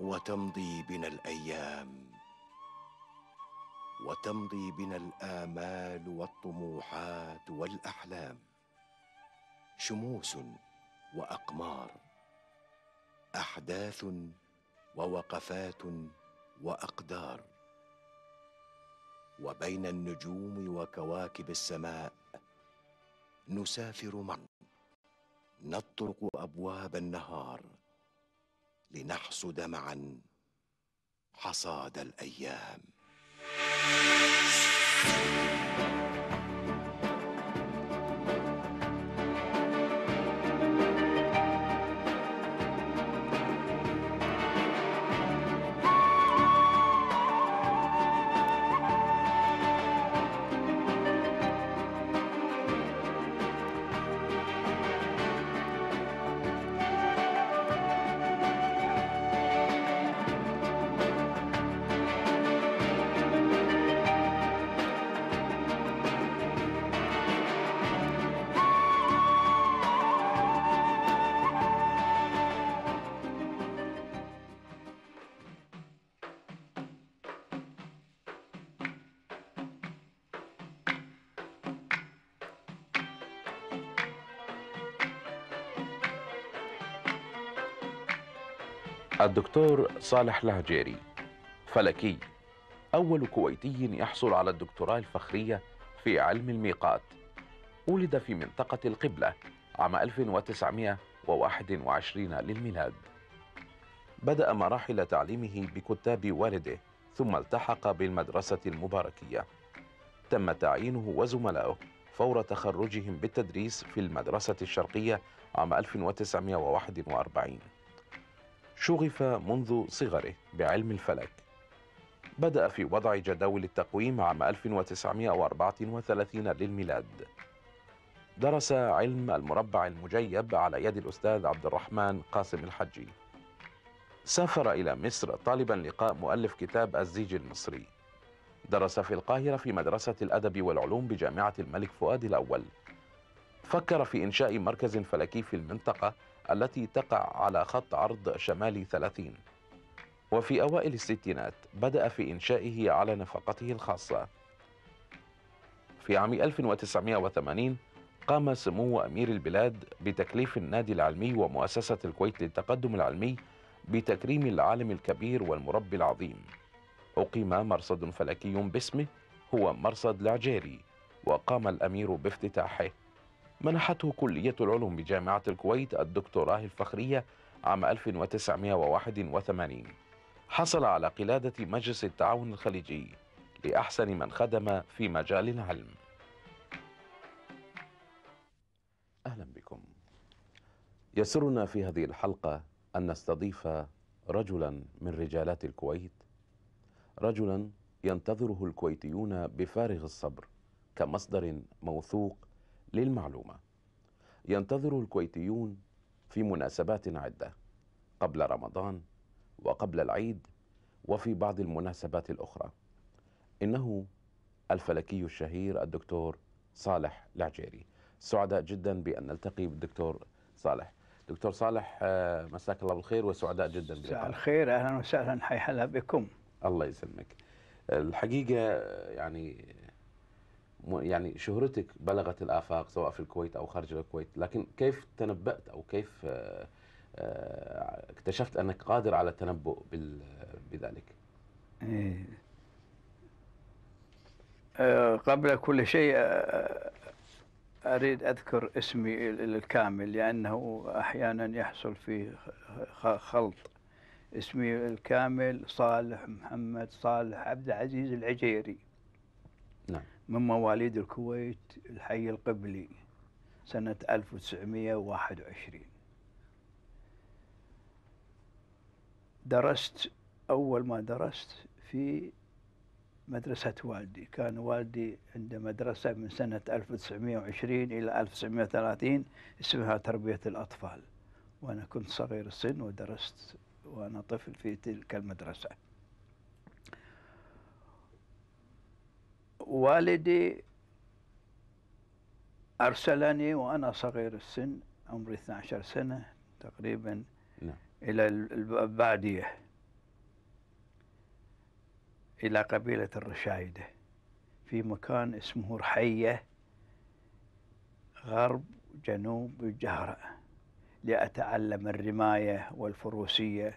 وتمضي بنا الايام وتمضي بنا الامال والطموحات والاحلام شموس واقمار احداث ووقفات واقدار وبين النجوم وكواكب السماء نسافر معا نطرق ابواب النهار لنحصد معا حصاد الايام الدكتور صالح لهجيري فلكي أول كويتي يحصل على الدكتوراه الفخرية في علم الميقات ولد في منطقة القبلة عام 1921 للميلاد بدأ مراحل تعليمه بكتاب والده ثم التحق بالمدرسة المباركية تم تعيينه وزملائه فور تخرجهم بالتدريس في المدرسة الشرقية عام 1941 شغف منذ صغره بعلم الفلك بدأ في وضع جداول التقويم عام 1934 للميلاد درس علم المربع المجيب على يد الأستاذ عبد الرحمن قاسم الحجي سافر إلى مصر طالبا لقاء مؤلف كتاب الزيج المصري درس في القاهرة في مدرسة الأدب والعلوم بجامعة الملك فؤاد الأول فكر في إنشاء مركز فلكي في المنطقة التي تقع على خط عرض شمالي 30 وفي أوائل الستينات بدأ في إنشائه على نفقته الخاصة في عام 1980 قام سمو أمير البلاد بتكليف النادي العلمي ومؤسسة الكويت للتقدم العلمي بتكريم العالم الكبير والمربي العظيم أقيم مرصد فلكي باسمه هو مرصد العجيري وقام الأمير بافتتاحه منحته كلية العلوم بجامعة الكويت الدكتوراه الفخرية عام 1981 حصل على قلادة مجلس التعاون الخليجي لأحسن من خدم في مجال العلم أهلا بكم يسرنا في هذه الحلقة أن نستضيف رجلا من رجالات الكويت رجلا ينتظره الكويتيون بفارغ الصبر كمصدر موثوق للمعلومة ينتظر الكويتيون في مناسبات عدة قبل رمضان وقبل العيد وفي بعض المناسبات الأخرى إنه الفلكي الشهير الدكتور صالح العجيري سعداء جدا بأن نلتقي بالدكتور صالح دكتور صالح آه، مساك الله بالخير وسعداء جدا مساء الخير أهلا وسهلا حي هلا بكم الله يسلمك الحقيقة يعني يعني شهرتك بلغت الآفاق سواء في الكويت أو خارج الكويت لكن كيف تنبأت أو كيف آه، آه، اكتشفت أنك قادر على التنبؤ بذلك إيه. آه، قبل كل شيء أريد أذكر اسمي الكامل لأنه أحيانا يحصل في خلط اسمي الكامل صالح محمد صالح عبد العزيز العجيري نعم من مواليد الكويت الحي القبلي سنة 1921 درست أول ما درست في مدرسة والدي كان والدي عنده مدرسة من سنة 1920 إلى 1930 اسمها تربية الأطفال وأنا كنت صغير السن ودرست وأنا طفل في تلك المدرسة والدي أرسلني وأنا صغير السن عمري 12 سنة تقريبا نعم. إلى البادية إلى قبيلة الرشايدة في مكان اسمه رحية غرب جنوب الجهرة لأتعلم الرماية والفروسية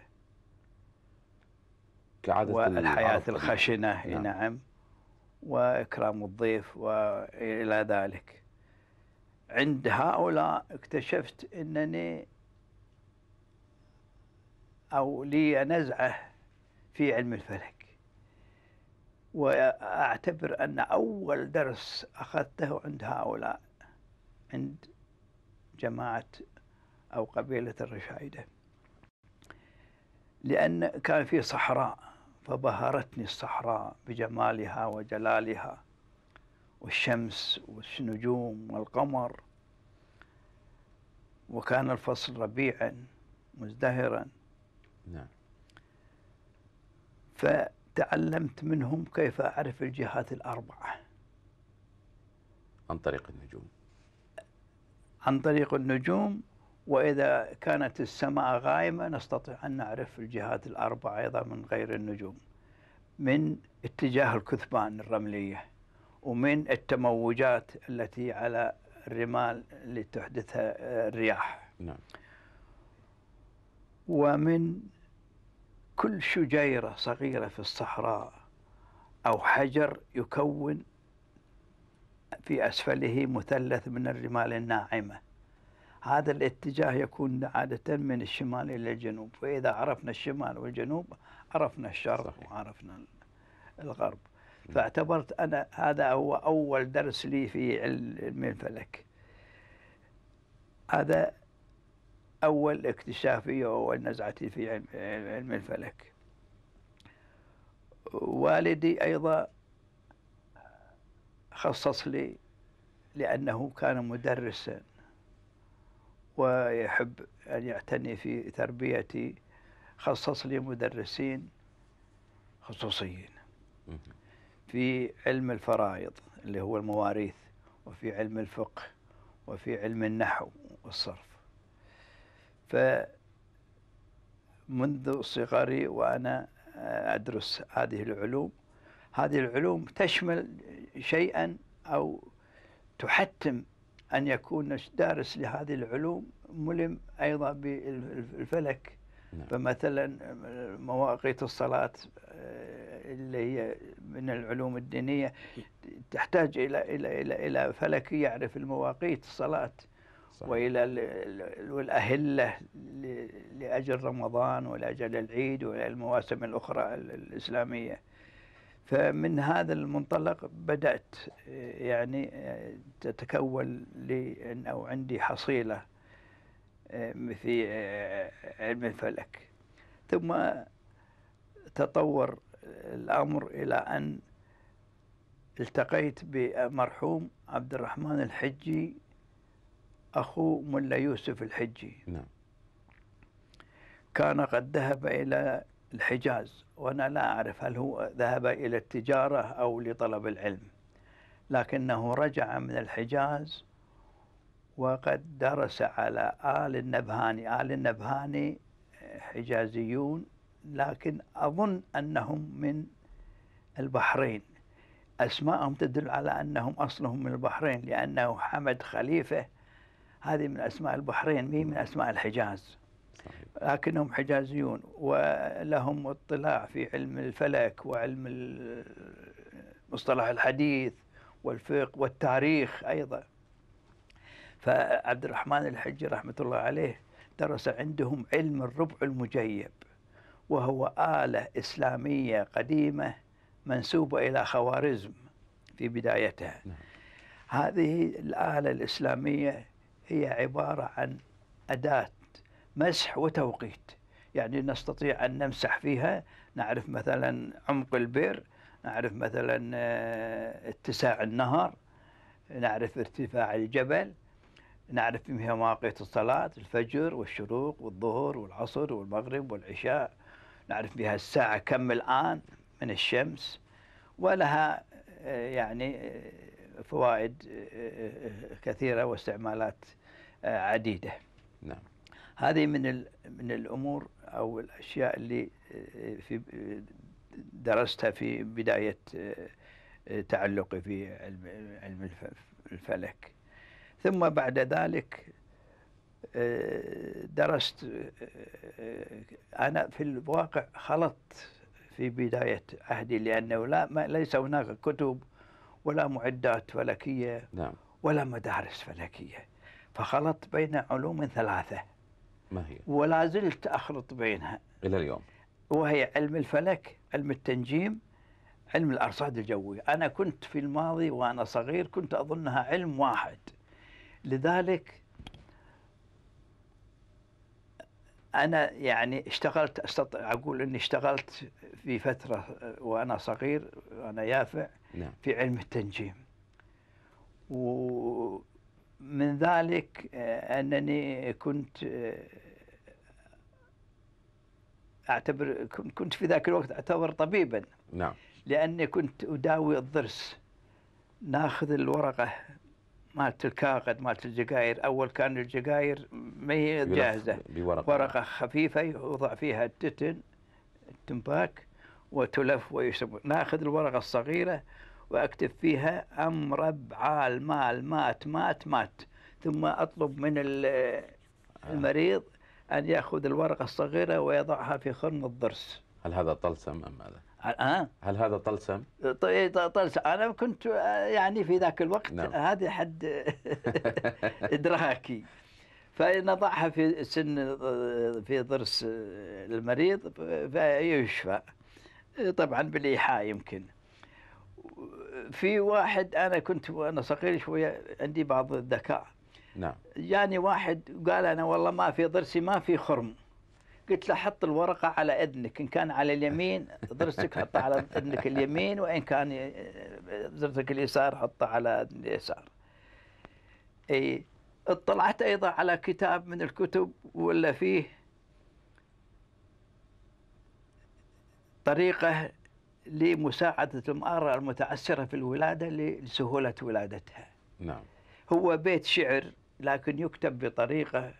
كعادة والحياة الخشنة نعم, نعم. وإكرام الضيف وإلى ذلك عند هؤلاء اكتشفت أنني أو لي نزعة في علم الفلك وأعتبر أن أول درس أخذته عند هؤلاء عند جماعة أو قبيلة الرشايدة لأن كان في صحراء فبهرتني الصحراء بجمالها وجلالها والشمس والنجوم والقمر وكان الفصل ربيعا مزدهرا نعم فتعلمت منهم كيف أعرف الجهات الأربعة عن طريق النجوم عن طريق النجوم وإذا كانت السماء غائمة نستطيع أن نعرف الجهات الأربعة أيضا من غير النجوم من اتجاه الكثبان الرملية ومن التموجات التي على الرمال اللي تحدثها آه، الرياح نعم. ومن كل شجيرة صغيرة في الصحراء أو حجر يكون في أسفله مثلث من الرمال الناعمة هذا الاتجاه يكون عادة من الشمال إلى الجنوب فإذا عرفنا الشمال والجنوب عرفنا الشرق صحيح. وعرفنا الغرب فاعتبرت أنا هذا هو أول درس لي في علم الفلك هذا أول اكتشافي وأول نزعتي في علم الفلك والدي أيضا خصص لي لأنه كان مدرساً ويحب أن يعتني في تربيتي خصص لي مدرسين خصوصيين في علم الفرائض اللي هو المواريث وفي علم الفقه وفي علم النحو والصرف فمنذ صغري وأنا أدرس هذه العلوم هذه العلوم تشمل شيئا أو تحتم أن يكون دارس لهذه العلوم ملم أيضا بالفلك نعم. فمثلا مواقيت الصلاة آه، اللي هي من العلوم الدينية تحتاج إلى إلى إلى إلى فلكي يعرف المواقيت الصلاة صح. وإلى والأهلة لأجل رمضان ولأجل العيد والمواسم الأخرى الإسلامية فمن هذا المنطلق بدأت يعني تتكون لي أو عندي حصيلة في علم الفلك ثم تطور الأمر إلى أن التقيت بمرحوم عبد الرحمن الحجي أخو ملا يوسف الحجي نعم. كان قد ذهب إلى الحجاز وأنا لا أعرف هل هو ذهب إلى التجارة أو لطلب العلم لكنه رجع من الحجاز وقد درس على آل النبهاني آل النبهاني حجازيون لكن أظن أنهم من البحرين أسماءهم تدل على أنهم أصلهم من البحرين لأنه حمد خليفة هذه من أسماء البحرين مين من أسماء الحجاز لكنهم حجازيون ولهم اطلاع في علم الفلك وعلم المصطلح الحديث والفقه والتاريخ أيضا فعبد الرحمن الحجي رحمة الله عليه درس عندهم علم الربع المجيب وهو آلة إسلامية قديمة منسوبة إلى خوارزم في بدايتها نعم. هذه الآلة الإسلامية هي عبارة عن أداة مسح وتوقيت يعني نستطيع أن نمسح فيها نعرف مثلا عمق البئر نعرف مثلا آه، اتساع النهر نعرف ارتفاع الجبل نعرف فيها مواقيت الصلاة الفجر والشروق والظهر والعصر والمغرب والعشاء نعرف بها الساعة كم الآن من الشمس ولها آه، يعني آه، فوائد كثيرة واستعمالات عديدة نعم هذه من من الامور او الاشياء اللي آه، في آه، درستها في بدايه آه، تعلقي في علم الفلك ثم بعد ذلك درست انا في الواقع خلطت في بدايه عهدي لانه لا ما ليس هناك كتب ولا معدات فلكيه نعم. ولا مدارس فلكيه فخلطت بين علوم ثلاثه ما هي؟ ولا زلت أخلط بينها إلى اليوم وهي علم الفلك علم التنجيم علم الأرصاد الجوية أنا كنت في الماضي وأنا صغير كنت أظنها علم واحد لذلك أنا يعني اشتغلت أستطيع أقول أني اشتغلت في فترة وأنا صغير وأنا يافع نعم. في علم التنجيم ومن ذلك آه، أنني كنت آه، اعتبر كنت في ذاك الوقت اعتبر طبيبا نعم لاني كنت اداوي الضرس ناخذ الورقه مالت الكاغد مالت الجقاير اول كان الجقاير ما هي جاهزه بورقه ورقه خفيفه يوضع فيها التتن التنباك وتلف ويشرب ناخذ الورقه الصغيره واكتب فيها ام ربع المال مات مات مات ثم اطلب من آه. المريض أن يأخذ الورقة الصغيرة ويضعها في خرم الضرس هل هذا طلسم أم ماذا؟ أه؟ هل هذا طلسم؟ طلسم أنا كنت آه، يعني في ذاك الوقت نعم. هذا حد إدراكي فنضعها في سن آه، في ضرس آه، المريض فيشفى طبعا بالإيحاء يمكن في واحد أنا كنت وأنا صغير شوية عندي بعض الذكاء نعم جاني يعني واحد قال انا والله ما في ضرسي ما في خرم قلت له حط الورقة على إذنك إن كان على اليمين ضرسك حطه على إذنك اليمين وإن كان ضرسك اليسار حطه على إذن اليسار أي اطلعت أيضا على كتاب من الكتب ولا فيه طريقة لمساعدة المرأة المتعسرة في الولادة لسهولة ولادتها نعم هو بيت شعر لكن يكتب بطريقة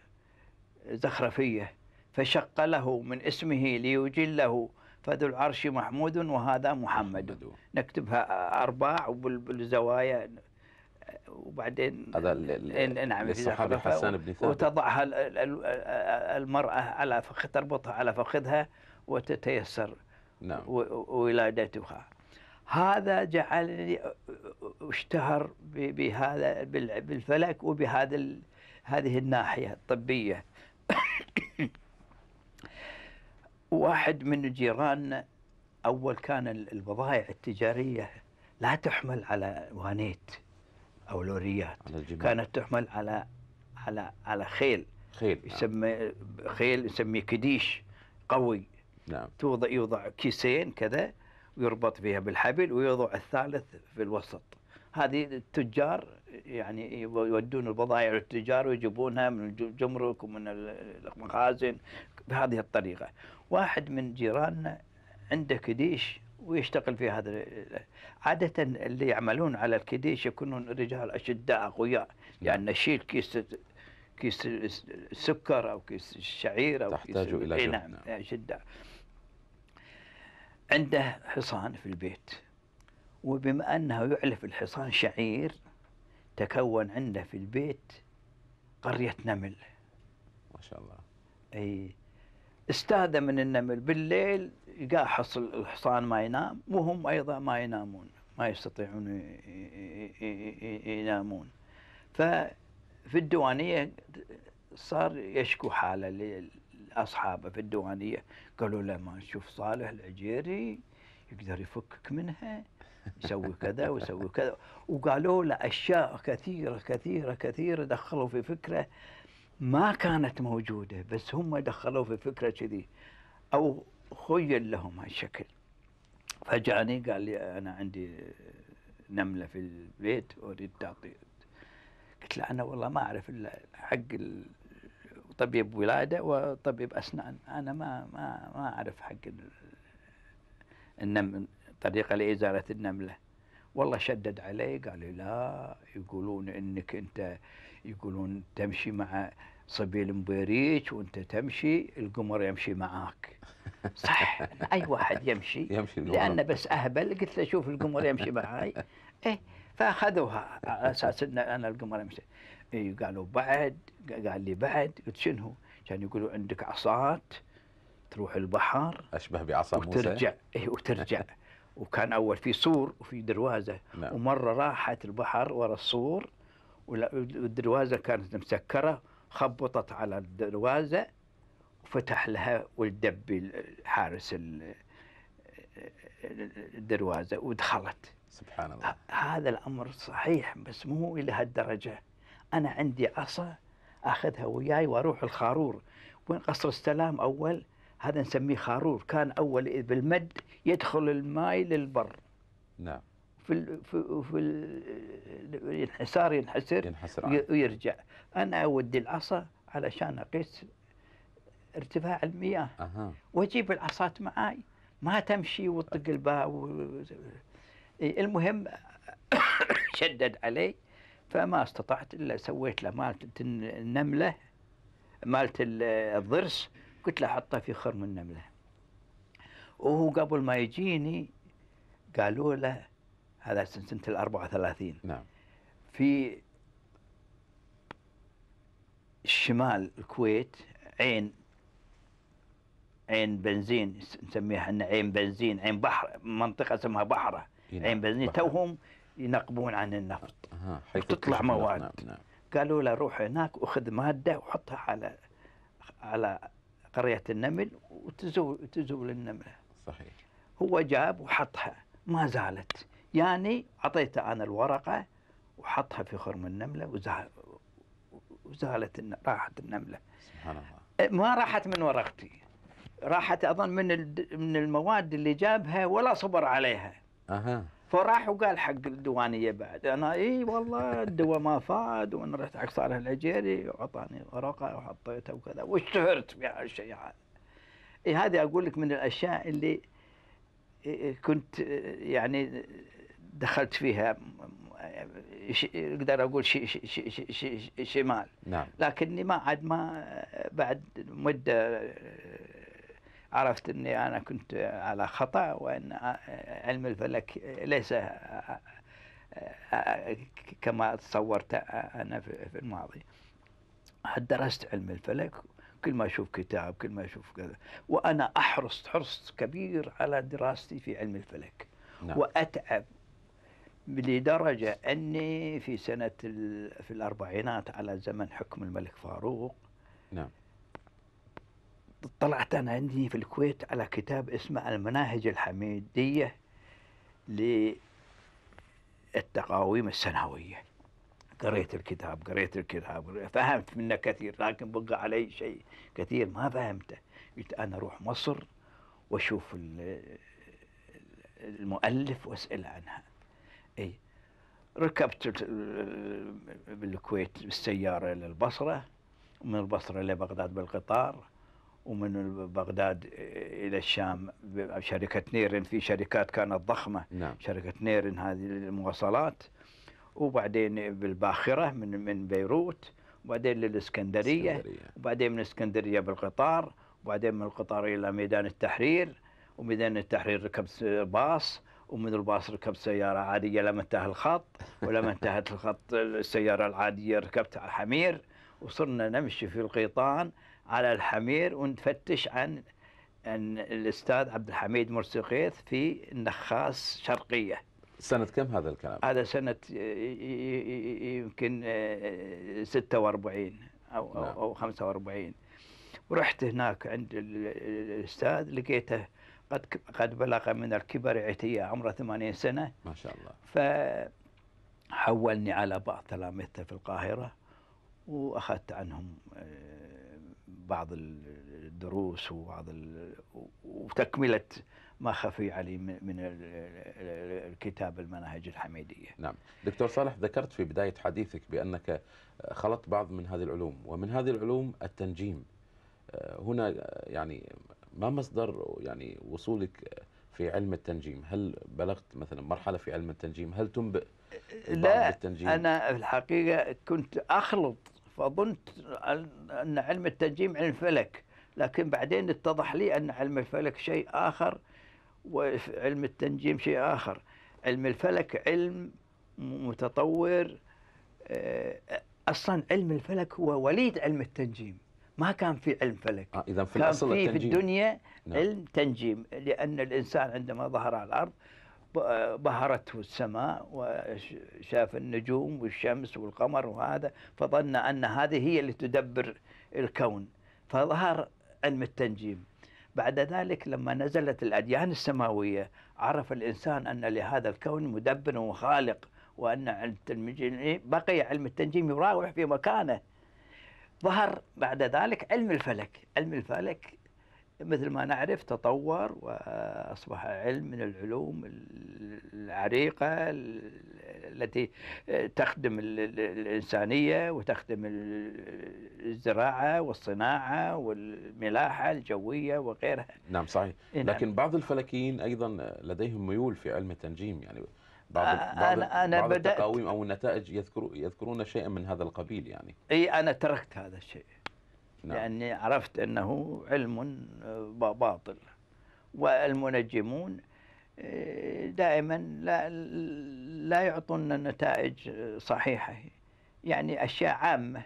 زخرفية فشق له من اسمه ليجله فذو العرش محمود وهذا محمد نكتبها أرباع وبالزوايا وبعدين هذا نعم الصحابي حسان بن ثابت وتضعها المرأة على فخ تربطها على فخذها وتتيسر نعم ولادتها هذا جعلني اشتهر بهذا بالفلك وبهذا هذه الناحيه الطبيه واحد من جيراننا اول كان البضائع التجاريه لا تحمل على وانيت او لوريات كانت تحمل على على على خيل خيل نعم. يسمى خيل يسميه كديش قوي نعم توضع يوضع كيسين كذا يربط فيها بالحبل ويوضع الثالث في الوسط هذه التجار يعني يودون البضائع للتجار ويجيبونها من الجمرك ومن المخازن بهذه الطريقة واحد من جيراننا عنده كديش ويشتغل في هذا عادة اللي يعملون على الكديش يكونون رجال أشداء أقوياء نعم. يعني نشيل كيس كيس السكر أو كيس الشعير أو تحتاج كيس إلى إيه، نعم،, نعم أشداء نعم. عنده حصان في البيت وبما أنه يعلف الحصان شعير تكون عنده في البيت قرية نمل ما شاء الله أي استاذة من النمل بالليل يلقاه حصل الحصان ما ينام وهم أيضا ما ينامون ما يستطيعون ينامون ففي الديوانية صار يشكو حاله اصحابه في الديوانيه قالوا له ما نشوف صالح العجيري يقدر يفكك منها يسوي كذا ويسوي كذا وقالوا له اشياء كثيره كثيره كثيره دخلوا في فكره ما كانت موجوده بس هم دخلوا في فكره كذي او خيل لهم هالشكل فجاني قال لي انا عندي نمله في البيت اريد تعطي قلت له انا والله ما اعرف الا حق طبيب ولاده وطبيب اسنان انا ما ما ما اعرف حق النمل طريقه لازاله النمله والله شدد علي قال لي لا يقولون انك انت يقولون تمشي مع صبي المبيريج وانت تمشي القمر يمشي معاك صح اي واحد يمشي يمشي لانه بس اهبل قلت له شوف القمر يمشي معاي ايه فاخذوها على اساس ان انا القمر يمشي اي قالوا بعد قال لي بعد قلت شنو؟ كان يقولوا عندك عصات تروح البحر اشبه بعصا موسى وترجع اي وترجع وكان اول في سور وفي دروازه نعم. ومره راحت البحر ورا السور والدروازه كانت مسكره خبطت على الدروازه وفتح لها والدب حارس الدروازه ودخلت سبحان الله هذا الامر صحيح بس مو الى هالدرجه أنا عندي عصا أخذها وياي وأروح الخارور وين قصر السلام أول هذا نسميه خارور كان أول إيه، بالمد يدخل الماي للبر نعم في في في الانحسار ينحسر, ينحسر ويرجع انا اودي العصا علشان اقيس ارتفاع المياه أه. واجيب العصات معاي ما تمشي وتطق الباب و... إيه، المهم شدد علي فما استطعت الا سويت له مالت النمله مالت الضرس قلت له حطه في خرم النمله وهو قبل ما يجيني قالوا له هذا سنة ال 34 نعم في الشمال الكويت عين عين بنزين نسميها احنا عين بنزين عين بحر منطقة اسمها بحرة نعم، عين بنزين توهم ينقبون عن النفط تطلع مواد نعم،, نعم قالوا له روح هناك وخذ ماده وحطها على على قريه النمل وتزول تزول النمله صحيح هو جاب وحطها ما زالت يعني اعطيته انا الورقه وحطها في خرم النمله وزال وزالت راحت النمله سبحان الله ما راحت من ورقتي راحت اظن من من المواد اللي جابها ولا صبر عليها اها فراح وقال حق الديوانيه بعد انا اي والله الدواء ما فاد وانا رحت حق صالح العجيري واعطاني ورقه وحطيتها وكذا واشتهرت بهالشيء هذا. اي هذه اقول لك من الاشياء اللي كنت يعني دخلت فيها اقدر اقول شي شي شي شي شي شمال نعم. لكني ما عاد ما بعد مده عرفت أني أنا كنت على خطأ وأن علم الفلك ليس كما تصورت أنا في الماضي درست علم الفلك كل ما اشوف كتاب كل ما اشوف كذا وانا احرص حرص كبير على دراستي في علم الفلك نعم. واتعب لدرجه اني في سنه في الاربعينات على زمن حكم الملك فاروق نعم طلعت أنا عندي في الكويت على كتاب اسمه المناهج الحميدية للتقاويم السنوية قريت الكتاب قريت الكتاب قريت فهمت منه كثير لكن بقى علي شيء كثير ما فهمته قلت أنا أروح مصر وأشوف المؤلف وأسأل عنها أي ركبت بالكويت بالسيارة للبصرة ومن البصرة لبغداد بالقطار ومن بغداد الى الشام شركه نيرن في شركات كانت ضخمه نعم. شركه نيرن هذه المواصلات وبعدين بالباخره من من بيروت وبعدين للاسكندريه اسكندرية. وبعدين من اسكندريه بالقطار وبعدين من القطار الى ميدان التحرير وميدان التحرير ركبت باص ومن الباص ركبت سيارة عادية لما انتهى الخط ولما انتهت الخط السيارة العادية ركبت حمير وصرنا نمشي في القيطان على الحمير ونفتش عن عن الاستاذ عبد الحميد مرسقيث في النخاس شرقيه. سنه كم هذا الكلام؟ هذا سنه يمكن 46 آه، او نعم. او 45 ورحت هناك عند الاستاذ لقيته قد قد بلغ من الكبر عتيه عمره 80 سنه ما شاء الله فحولني على بعض تلامذته في القاهره واخذت عنهم آه، بعض الدروس وبعض ال... وتكملة ما خفي علي من الكتاب المناهج الحميدية نعم دكتور صالح ذكرت في بداية حديثك بأنك خلطت بعض من هذه العلوم ومن هذه العلوم التنجيم آه، هنا يعني ما مصدر يعني وصولك في علم التنجيم هل بلغت مثلا مرحلة في علم التنجيم هل تنبئ لا التنجيم؟ أنا في الحقيقة كنت أخلط فظنت أن علم التنجيم علم فلك لكن بعدين اتضح لي أن علم الفلك شيء آخر وعلم التنجيم شيء آخر علم الفلك علم متطور آه، أصلا علم الفلك هو وليد علم التنجيم ما كان في علم فلك آه إذا في كان في, التنجيم. في الدنيا نعم. علم تنجيم لأن الإنسان عندما ظهر على الأرض بهرته السماء وشاف النجوم والشمس والقمر وهذا فظن أن هذه هي اللي تدبر الكون فظهر علم التنجيم بعد ذلك لما نزلت الأديان السماوية عرف الإنسان أن لهذا الكون مدبر وخالق وأن علم التنجيم بقي علم التنجيم يراوح في مكانه ظهر بعد ذلك علم الفلك علم الفلك مثل ما نعرف تطور واصبح علم من العلوم العريقه التي تخدم الانسانيه وتخدم الزراعه والصناعه والملاحه الجويه وغيرها. نعم صحيح، إيه، نعم. لكن بعض الفلكيين ايضا لديهم ميول في علم التنجيم يعني بعض آه، بعض أنا بعض التقاويم او النتائج يذكرون يذكرون شيئا من هذا القبيل يعني. اي انا تركت هذا الشيء. نعم. لأني عرفت أنه علم آه، باطل والمنجمون آه، دائما لا لا يعطونا نتائج آه، صحيحة يعني أشياء عامة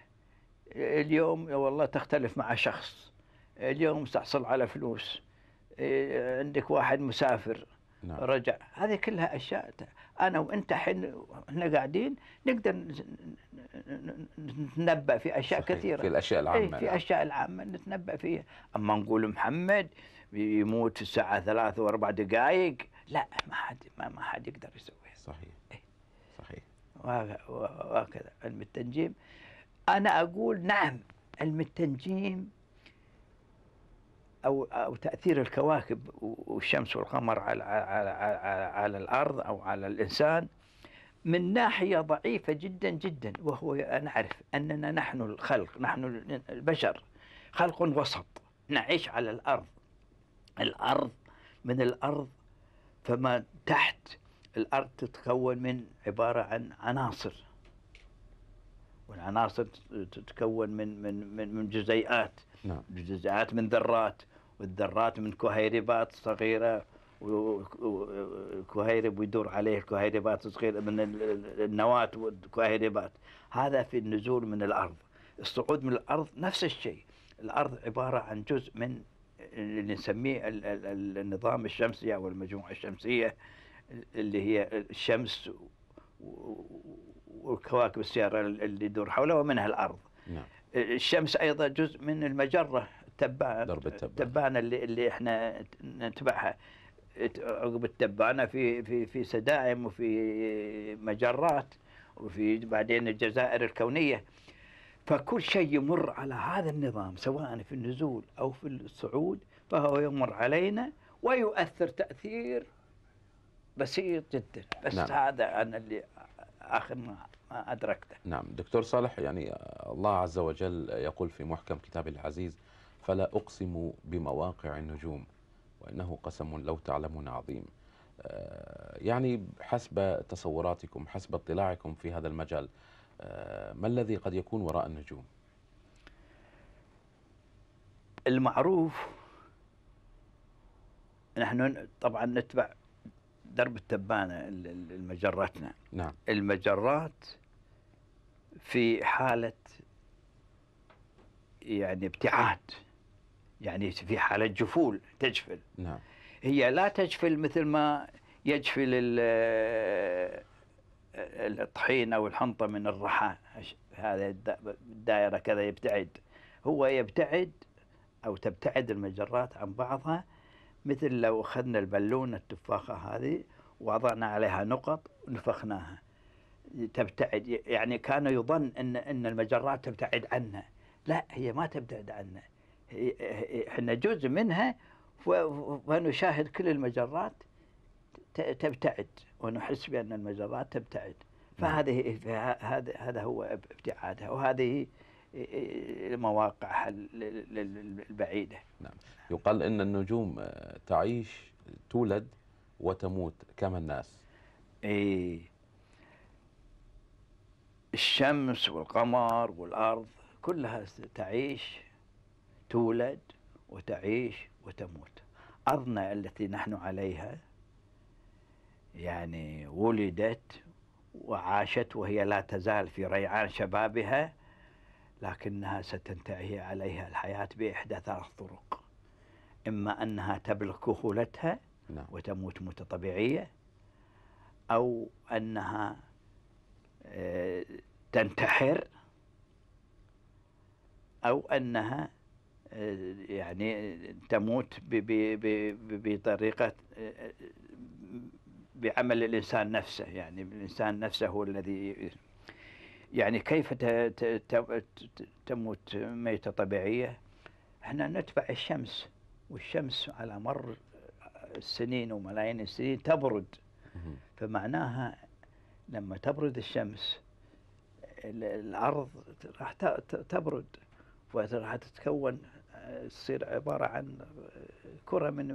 اليوم والله تختلف مع شخص اليوم تحصل على فلوس عندك واحد مسافر نعم. رجع هذه كلها أشياء انا وانت حين احنا قاعدين نقدر نتنبا في اشياء صحيح. كثيره في الاشياء العامه إيه في الاشياء نعم. العامه نتنبا فيها اما نقول محمد يموت الساعه ثلاث واربع دقائق لا ما حد ما, ما حد يقدر يسويها صحيح إيه. صحيح وهكذا علم التنجيم انا اقول نعم علم التنجيم او او تاثير الكواكب والشمس والقمر على على, على, على الارض او على الانسان من ناحيه ضعيفه جدا جدا وهو نعرف اننا نحن الخلق نحن البشر خلق وسط نعيش على الارض الارض من الارض فما تحت الارض تتكون من عباره عن عناصر والعناصر تتكون من من من, من جزيئات نعم. جزيئات من ذرات والذرات من كهيربات صغيرة وكهيرب ويدور عليه الكهيربات الصغيرة من النواة والكهيربات هذا في النزول من الأرض الصعود من الأرض نفس الشيء الأرض عبارة عن جزء من اللي نسميه النظام الشمسي أو المجموعة الشمسية اللي هي الشمس والكواكب السيارة اللي تدور حولها ومنها الأرض نعم. الشمس أيضا جزء من المجرة تبع درب التبان تبعنا اللي, اللي احنا نتبعها عقب التبانه في في في سدائم وفي مجرات وفي بعدين الجزائر الكونيه فكل شيء يمر على هذا النظام سواء في النزول او في الصعود فهو يمر علينا ويؤثر تاثير بسيط جدا بس نعم. هذا انا اللي اخر ما ما ادركته نعم دكتور صالح يعني الله عز وجل يقول في محكم كتابه العزيز فلا أقسم بمواقع النجوم وإنه قسم لو تعلمون عظيم آه، يعني حسب تصوراتكم حسب اطلاعكم في هذا المجال آه، ما الذي قد يكون وراء النجوم المعروف نحن طبعا نتبع درب التبانة المجراتنا نعم. المجرات في حالة يعني ابتعاد يعني في حالة جفول تجفل نعم. هي لا تجفل مثل ما يجفل الطحين أو الحنطة من الرحى هذا الدائرة كذا يبتعد هو يبتعد أو تبتعد المجرات عن بعضها مثل لو أخذنا البالونة التفاخة هذه وأضعنا عليها نقط ونفخناها تبتعد يعني كان يظن أن أن المجرات تبتعد عنا لا هي ما تبتعد عنا احنا جزء منها ونشاهد كل المجرات تبتعد ونحس بان المجرات تبتعد فهذه إيه، هذا هذا هو ابتعادها وهذه إيه، إيه، مواقعها البعيده نعم يقال ان النجوم آه، تعيش تولد وتموت كما الناس الشمس والقمر والارض كلها تعيش تولد وتعيش وتموت أرضنا التي نحن عليها يعني ولدت وعاشت وهي لا تزال في ريعان شبابها لكنها ستنتهي عليها الحياة بإحدى ثلاث طرق إما أنها تبلغ كهولتها نعم. وتموت موت طبيعية أو أنها آه، تنتحر أو أنها يعني تموت بطريقة بعمل الإنسان نفسه يعني الإنسان نفسه هو الذي يعني كيف تموت ميتة طبيعية احنا نتبع الشمس والشمس على مر السنين وملايين السنين تبرد فمعناها لما تبرد الشمس الأرض راح تبرد وراح تتكون تصير عباره عن كره من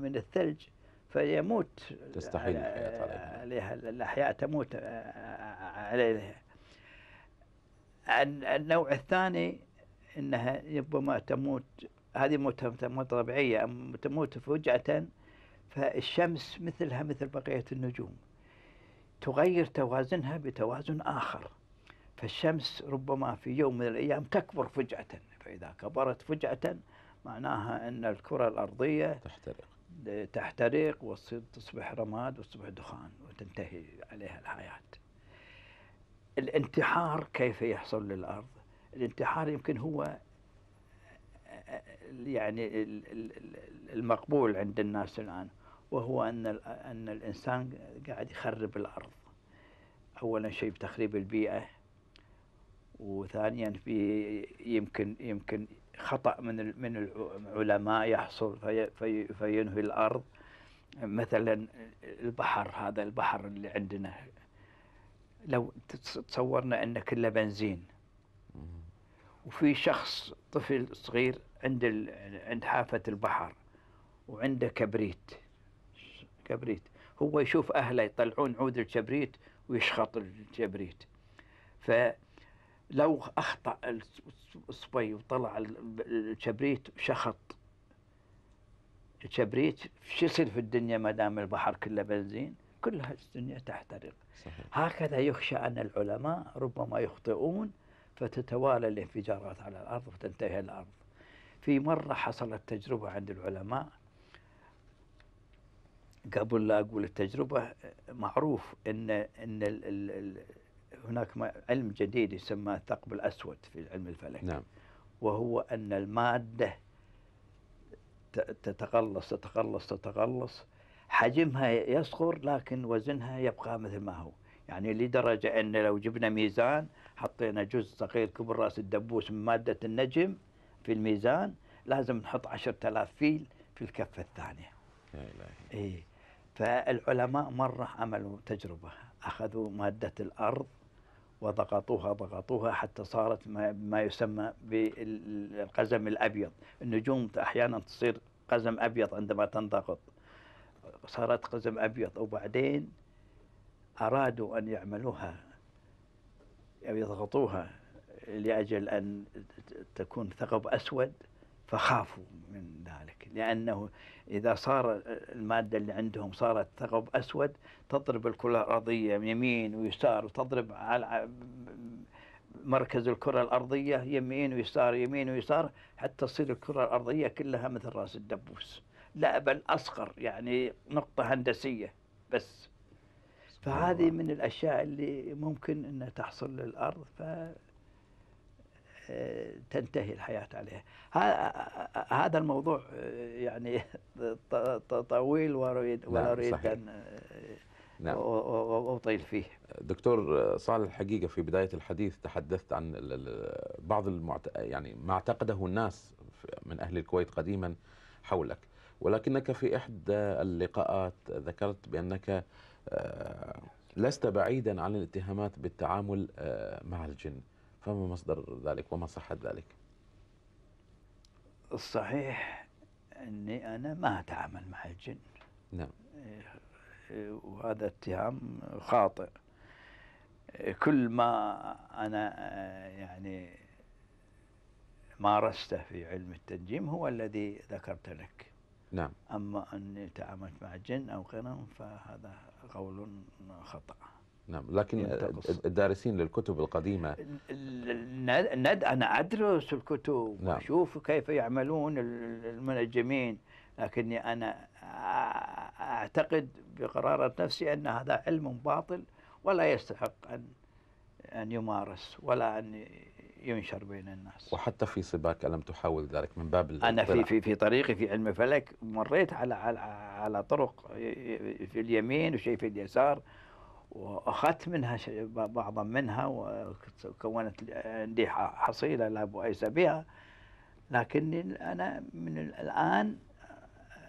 من الثلج فيموت تستحيل الحياه عليها, عليها الاحياء تموت عليها النوع الثاني انها ربما تموت هذه موت طبيعيه تموت فجاه فالشمس مثلها مثل بقيه النجوم تغير توازنها بتوازن اخر فالشمس ربما في يوم من الايام تكبر فجاه فإذا كبرت فجأة معناها أن الكرة الأرضية تحترق تحترق وتصبح رماد وتصبح دخان وتنتهي عليها الحياة الانتحار كيف يحصل للأرض الانتحار يمكن هو يعني المقبول عند الناس الآن وهو أن أن الإنسان قاعد يخرب الأرض أولا شيء بتخريب البيئة وثانيا في يمكن يمكن خطا من من العلماء يحصل في في فينهي الارض مثلا البحر هذا البحر اللي عندنا لو تصورنا ان كله بنزين وفي شخص طفل صغير عند ال... عند حافه البحر وعنده كبريت كبريت هو يشوف اهله يطلعون عود الكبريت ويشخط الكبريت ف لو اخطا الصبي وطلع الكبريت شخط الكبريت شو يصير في الدنيا ما دام البحر كله بنزين كلها الدنيا تحترق صحيح. هكذا يخشى ان العلماء ربما يخطئون فتتوالى الانفجارات على الارض وتنتهي الارض في مره حصلت تجربه عند العلماء قبل لا اقول التجربه معروف ان ان هناك علم جديد يسمى الثقب الأسود في علم الفلك نعم. وهو أن المادة تتقلص تتقلص تتقلص حجمها يصغر لكن وزنها يبقى مثل ما هو يعني لدرجة أن لو جبنا ميزان حطينا جزء صغير كبر رأس الدبوس من مادة النجم في الميزان لازم نحط 10000 فيل في الكفة الثانية لا إله إيه فالعلماء مرة عملوا تجربة أخذوا مادة الأرض وضغطوها ضغطوها حتى صارت ما, ما يسمى بالقزم الأبيض النجوم أحيانا تصير قزم أبيض عندما تنضغط صارت قزم أبيض وبعدين أرادوا أن يعملوها أو يضغطوها لأجل أن تكون ثقب أسود فخافوا من ذلك لأنه إذا صار المادة اللي عندهم صارت ثقب أسود تضرب الكرة الأرضية يمين ويسار وتضرب على مركز الكرة الأرضية يمين ويسار يمين ويسار حتى تصير الكرة الأرضية كلها مثل رأس الدبوس لا بل أصغر يعني نقطة هندسية بس فهذه من الأشياء اللي ممكن أن تحصل للأرض ف تنتهي الحياة عليها هذا الموضوع آه، يعني طويل واريد نعم، ولا اريد ان آه، نعم. واطيل فيه دكتور صالح الحقيقه في بدايه الحديث تحدثت عن بعض المعت... يعني ما اعتقده الناس من اهل الكويت قديما حولك ولكنك في احدى اللقاءات ذكرت بانك آه، لست بعيدا عن الاتهامات بالتعامل مع الجن فما مصدر ذلك وما صحة ذلك الصحيح أني أنا ما أتعامل مع الجن نعم إيه، وهذا اتهام خاطئ كل ما أنا آه، يعني مارسته في علم التنجيم هو الذي ذكرت لك نعم أما أني تعاملت مع الجن أو غيرهم فهذا قول خطأ نعم لكن يعني الدارسين للكتب القديمة ند أنا أدرس الكتب نعم. وأشوف كيف يعملون المنجمين لكني أنا أعتقد بقرارة نفسي أن هذا علم باطل ولا يستحق أن أن يمارس ولا أن ينشر بين الناس وحتى في سباك ألم تحاول ذلك من باب أنا في في في طريقي في علم الفلك مريت على على, على طرق في اليمين وشيء في اليسار واخذت منها بعضا منها وكونت عندي حصيله لا بؤس بها لكني انا من الان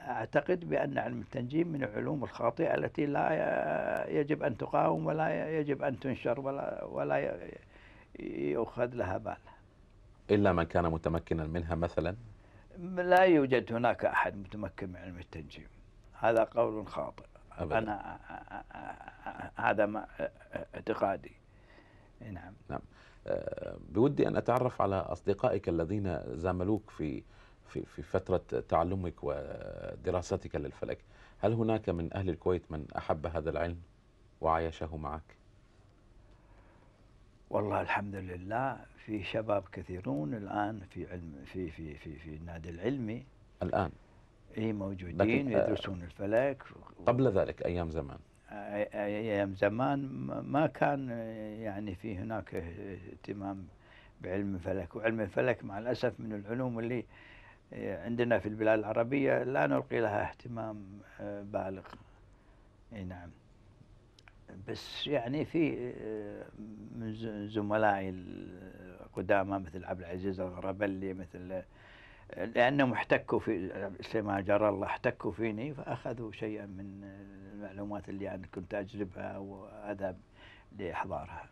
اعتقد بان علم التنجيم من العلوم الخاطئه التي لا يجب ان تقاوم ولا يجب ان تنشر ولا ولا يؤخذ لها بال. الا من كان متمكنا منها مثلا؟ لا يوجد هناك احد متمكن من علم التنجيم هذا قول خاطئ. أبدا. أنا هذا ما اعتقادي نعم نعم أه، بودي أن أتعرف على أصدقائك الذين زاملوك في في في فترة تعلمك ودراستك للفلك هل هناك من أهل الكويت من أحب هذا العلم وعايشه معك والله الحمد لله في شباب كثيرون الآن في علم في في في في النادي العلمي الآن اي موجودين آه، يدرسون الفلك قبل ذلك ايام زمان ايام زمان ما كان آه، يعني في هناك اهتمام بعلم الفلك وعلم الفلك مع الاسف من العلوم اللي آه، عندنا في البلاد العربيه لا نلقي لها اهتمام بالغ اي نعم بس يعني في من زملائي القدامى مثل عبد العزيز الغربلي مثل لأنهم احتكوا في ما جرى الله احتكوا فيني فأخذوا شيئا من المعلومات اللي انا كنت أجلبها وأذهب لإحضارها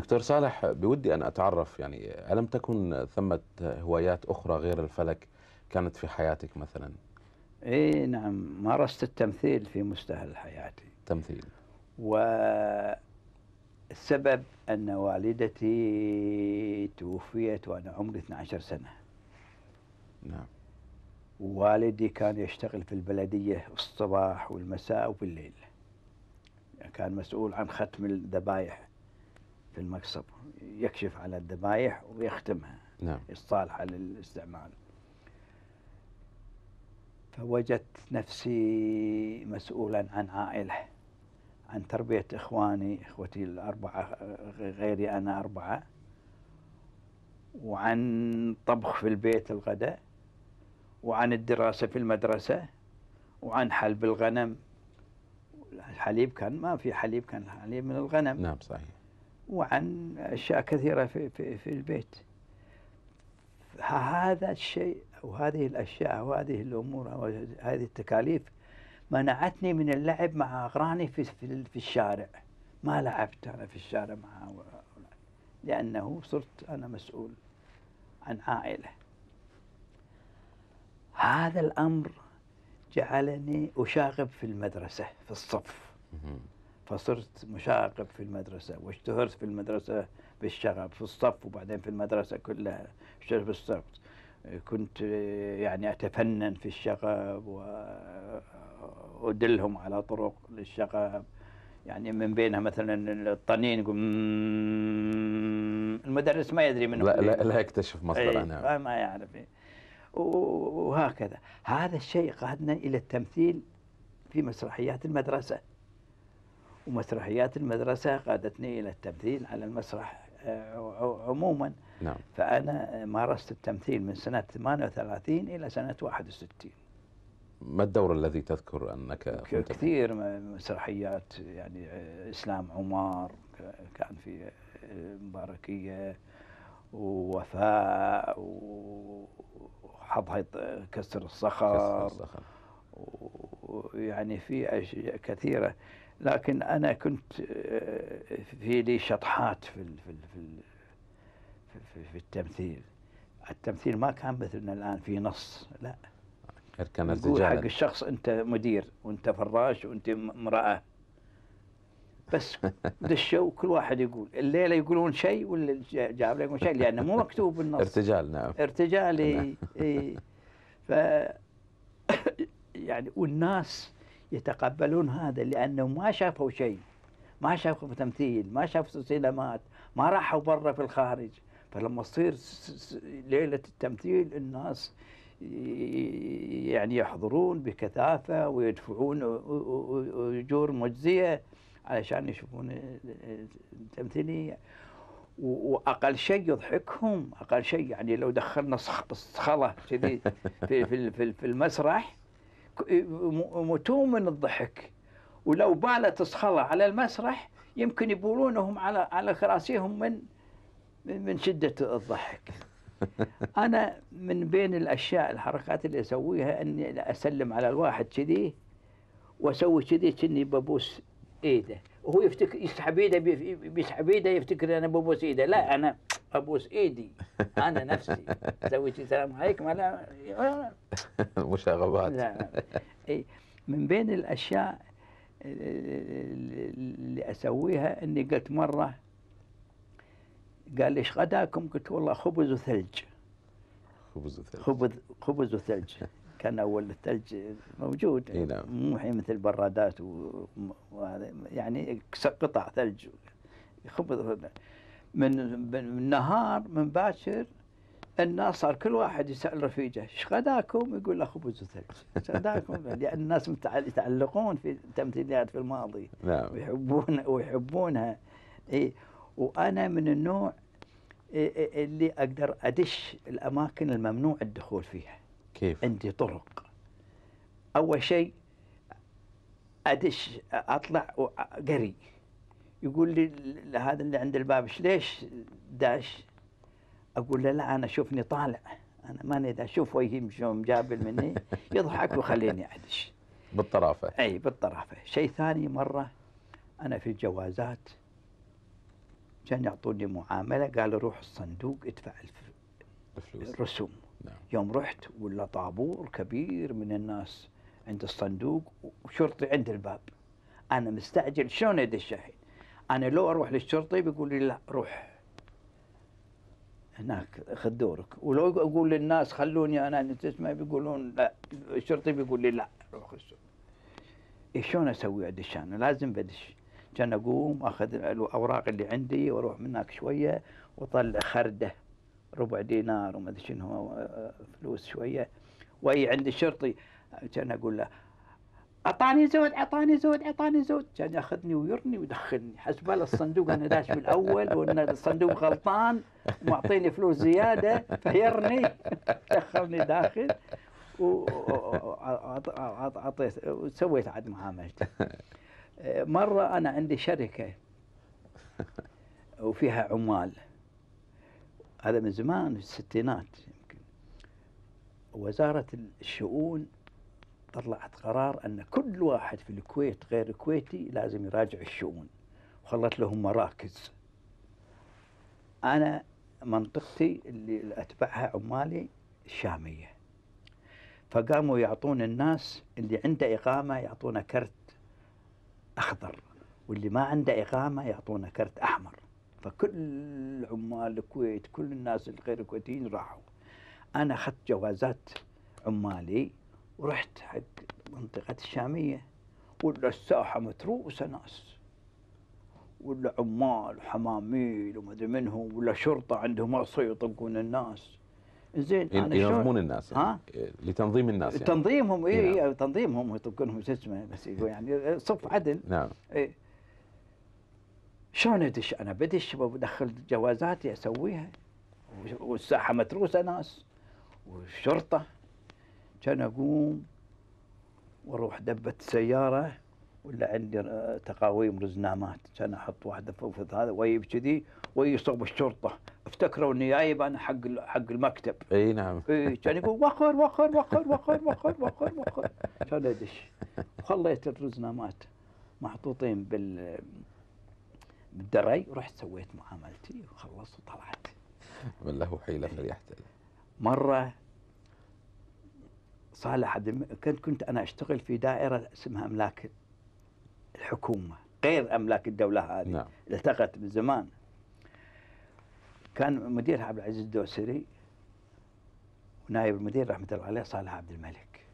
دكتور صالح بودي أن أتعرف يعني ألم تكن ثمة هوايات أخرى غير الفلك كانت في حياتك مثلا؟ إيه نعم مارست التمثيل في مستهل حياتي تمثيل والسبب أن والدتي توفيت وأنا عمري 12 سنة نعم والدي كان يشتغل في البلدية الصباح والمساء وبالليل يعني كان مسؤول عن ختم الذبايح المكسب يكشف على الذبايح ويختمها نعم الصالحة للاستعمال فوجدت نفسي مسؤولا عن عائلة عن تربية إخواني إخوتي الأربعة غيري أنا أربعة وعن طبخ في البيت الغداء وعن الدراسة في المدرسة وعن حلب الغنم الحليب كان ما في حليب كان حليب من الغنم نعم صحيح وعن أشياء كثيرة في, في, في البيت هذا الشيء وهذه الأشياء وهذه الأمور وهذه التكاليف منعتني من اللعب مع أقراني في, في, في الشارع ما لعبت أنا في الشارع مع لأنه صرت أنا مسؤول عن عائلة هذا الأمر جعلني أشاغب في المدرسة في الصف فصرت مشاغب في المدرسة واشتهرت في المدرسة بالشغب في الصف وبعدين في المدرسة كلها اشتهرت في الصف كنت يعني أتفنن في الشغب وأدلهم على طرق للشغب يعني من بينها مثلا الطنين يقول المدرس ما يدري منه لا, لا, لا يكتشف مصدره إيه، نعم ما يعرف وهكذا هذا الشيء قادنا إلى التمثيل في مسرحيات المدرسة ومسرحيات المدرسة قادتني إلى التمثيل على المسرح آه، عموما نعم. فأنا مارست التمثيل من سنة 38 إلى سنة 61 ما الدور الذي تذكر أنك كثير مسرحيات يعني آه، إسلام عمار كان في آه، مباركية ووفاء وحظهط كسر الصخر, كسر الصخر. ويعني في أشياء كثيرة لكن أنا كنت آه، في لي شطحات في في في, في التمثيل التمثيل ما كان مثلنا الآن في نص لا كان ارتجال حق الشخص أنت مدير وأنت فراش وأنت امرأة بس دشوا كل واحد يقول الليله يقولون شيء ولا جابر يقول شيء لانه مو مكتوب بالنص ارتجال نعم ارتجال اي نعم. ف يعني والناس يتقبلون هذا لأنه ما شافوا شيء ما شافوا تمثيل ما شافوا سينمات ما راحوا برا في الخارج فلما تصير ليلة التمثيل الناس يعني يحضرون بكثافة ويدفعون أجور مجزية علشان يشوفون التمثيلية واقل شيء يضحكهم اقل شيء يعني لو دخلنا صخله كذي في, في, في المسرح إيه، متوم من الضحك ولو بالت الصخرة على المسرح يمكن يبولونهم على على كراسيهم من من شدة الضحك أنا من بين الأشياء الحركات اللي أسويها أني أسلم على الواحد كذي وأسوي كذي كني ببوس إيده هو يفتكر يسحب ايده بيسحب ايده يفتكر انا ببوس ايده لا انا ابوس ايدي انا نفسي سويت السلام عليكم انا مشاغبات لا من بين الاشياء اللي اسويها اني قلت مره قال لي ايش غداكم؟ قلت والله خبز وثلج خبز وثلج خبز خبز وثلج كان اول الثلج موجود اي نعم. مو الحين مثل برادات وهذا يعني قطع ثلج يخبط من من النهار من باكر الناس صار كل واحد يسال رفيجه ايش غداكم؟ يقول له خبز وثلج ايش غداكم لان يعني الناس يتعلقون في التمثيليات في الماضي نعم ويحبون ويحبونها اي وانا من النوع اللي اقدر ادش الاماكن الممنوع الدخول فيها كيف؟ عندي طرق أول شيء أدش أطلع قري يقول لي هذا اللي عند الباب ليش داش؟ أقول له لا أنا شوفني طالع أنا ماني داش شوف وجهي شلون جابل مني يضحك وخليني أدش بالطرافة أي بالطرافة شيء ثاني مرة أنا في الجوازات كان يعطوني معامله قالوا روح الصندوق ادفع الفلوس الرسوم نعم. يوم رحت ولا طابور كبير من الناس عند الصندوق وشرطي عند الباب انا مستعجل شلون ادش الحين انا لو اروح للشرطي بيقول لي لا روح هناك خذ دورك ولو اقول للناس خلوني انا تسمع بيقولون لا الشرطي بيقول لي لا روح إيه شلون اسوي ادش انا لازم بدش كان اقوم اخذ الاوراق اللي عندي واروح من هناك شويه واطلع خرده ربع دينار وما ادري شنو أه، فلوس شويه واي عند الشرطي كان اقول له اعطاني زود اعطاني زود اعطاني زود كان ياخذني ويرني ويدخلني حسب الصندوق انا داش بالاول وان الصندوق غلطان معطيني فلوس زياده فيرني دخلني داخل وعطيت وسويت عاد معاملتي مره انا عندي شركه وفيها عمال هذا من زمان في الستينات يمكن وزارة الشؤون طلعت قرار أن كل واحد في الكويت غير كويتي لازم يراجع الشؤون وخلت لهم مراكز أنا منطقتي اللي أتبعها عمالي الشامية فقاموا يعطون الناس اللي عنده إقامة يعطونه كرت أخضر واللي ما عنده إقامة يعطونه كرت أحمر فكل عمال الكويت كل الناس الغير الكويتيين راحوا انا اخذت جوازات عمالي ورحت حق منطقه الشاميه ولا الساحه متروسه ناس ولا عمال وحماميل ومدري منهم ولا شرطه عندهم عصي يطقون الناس زين ينظمون الناس يعني. ها؟ إيه، لتنظيم الناس يعني تنظيمهم اي نعم. إيه، تنظيمهم يطقونهم شو اسمه بس يعني صف عدل نعم إيه شلون ادش انا بدش بدخل جوازاتي اسويها والساحه متروسه ناس والشرطه كان اقوم واروح دبه سياره ولا عندي تقاويم رزنامات كان احط واحده فوق هذا ويب كذي ويصوب الشرطه افتكروا اني جايب انا حق حق المكتب اي نعم اي كان يقول وخر وخر وخر وخر وخر وخر وخر كان ادش خليت الرزنامات محطوطين بال دري رحت سويت معاملتي وخلصت وطلعت من له حيلة إيه. فليحتل مرة صالح كنت كنت أنا أشتغل في دائرة اسمها أملاك الحكومة غير أملاك الدولة هذه نعم. التقت من زمان كان مديرها عبد العزيز الدوسري ونائب المدير رحمة الله عليه صالح عبد الملك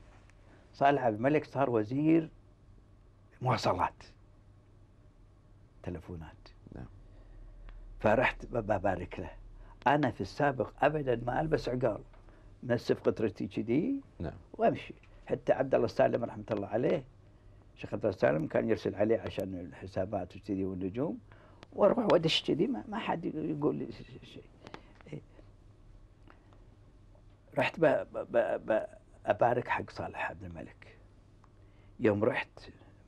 صالح عبد الملك صار وزير مواصلات تلفونات فرحت ببارك له انا في السابق ابدا ما البس عقال نسف قطرتي كذي نعم وامشي حتى عبد الله السالم رحمه الله عليه شيخ عبد الله السالم كان يرسل عليه عشان الحسابات وكذي والنجوم واروح وادش كذي ما, حد يقول لي شيء إيه. رحت ابارك حق صالح عبد الملك يوم رحت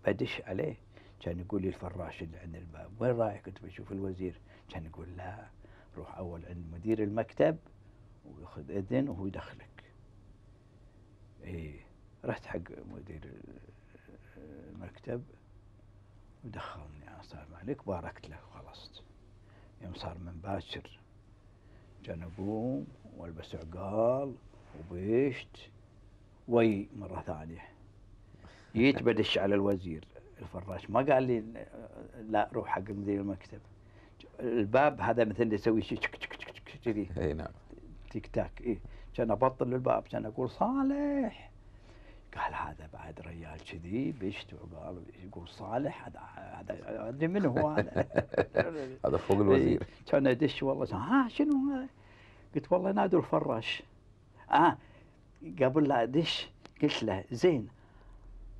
بدش عليه كان يقول لي الفراش اللي عند الباب وين رايح؟ كنت بشوف الوزير كان يقول لها روح أول عند مدير المكتب وياخذ إذن وهو يدخلك إي رحت حق مدير المكتب ودخلني صار عليك باركت له خلصت يوم صار من باكر اقوم والبس عقال وبيشت وي مرة ثانية جيت بدش على الوزير الفراش ما قال لي لا روح حق مدير المكتب الباب هذا مثل اللي يسوي كذي اي نعم تيك تاك اي كان ابطل الباب كان اقول صالح قال هذا بعد رجال كذي بشت يقول صالح هذا هذا ادري من هو هذا هذا فوق الوزير كان ادش والله ها شنو هذا قلت والله نادوا الفراش اه قبل لا ادش قلت له زين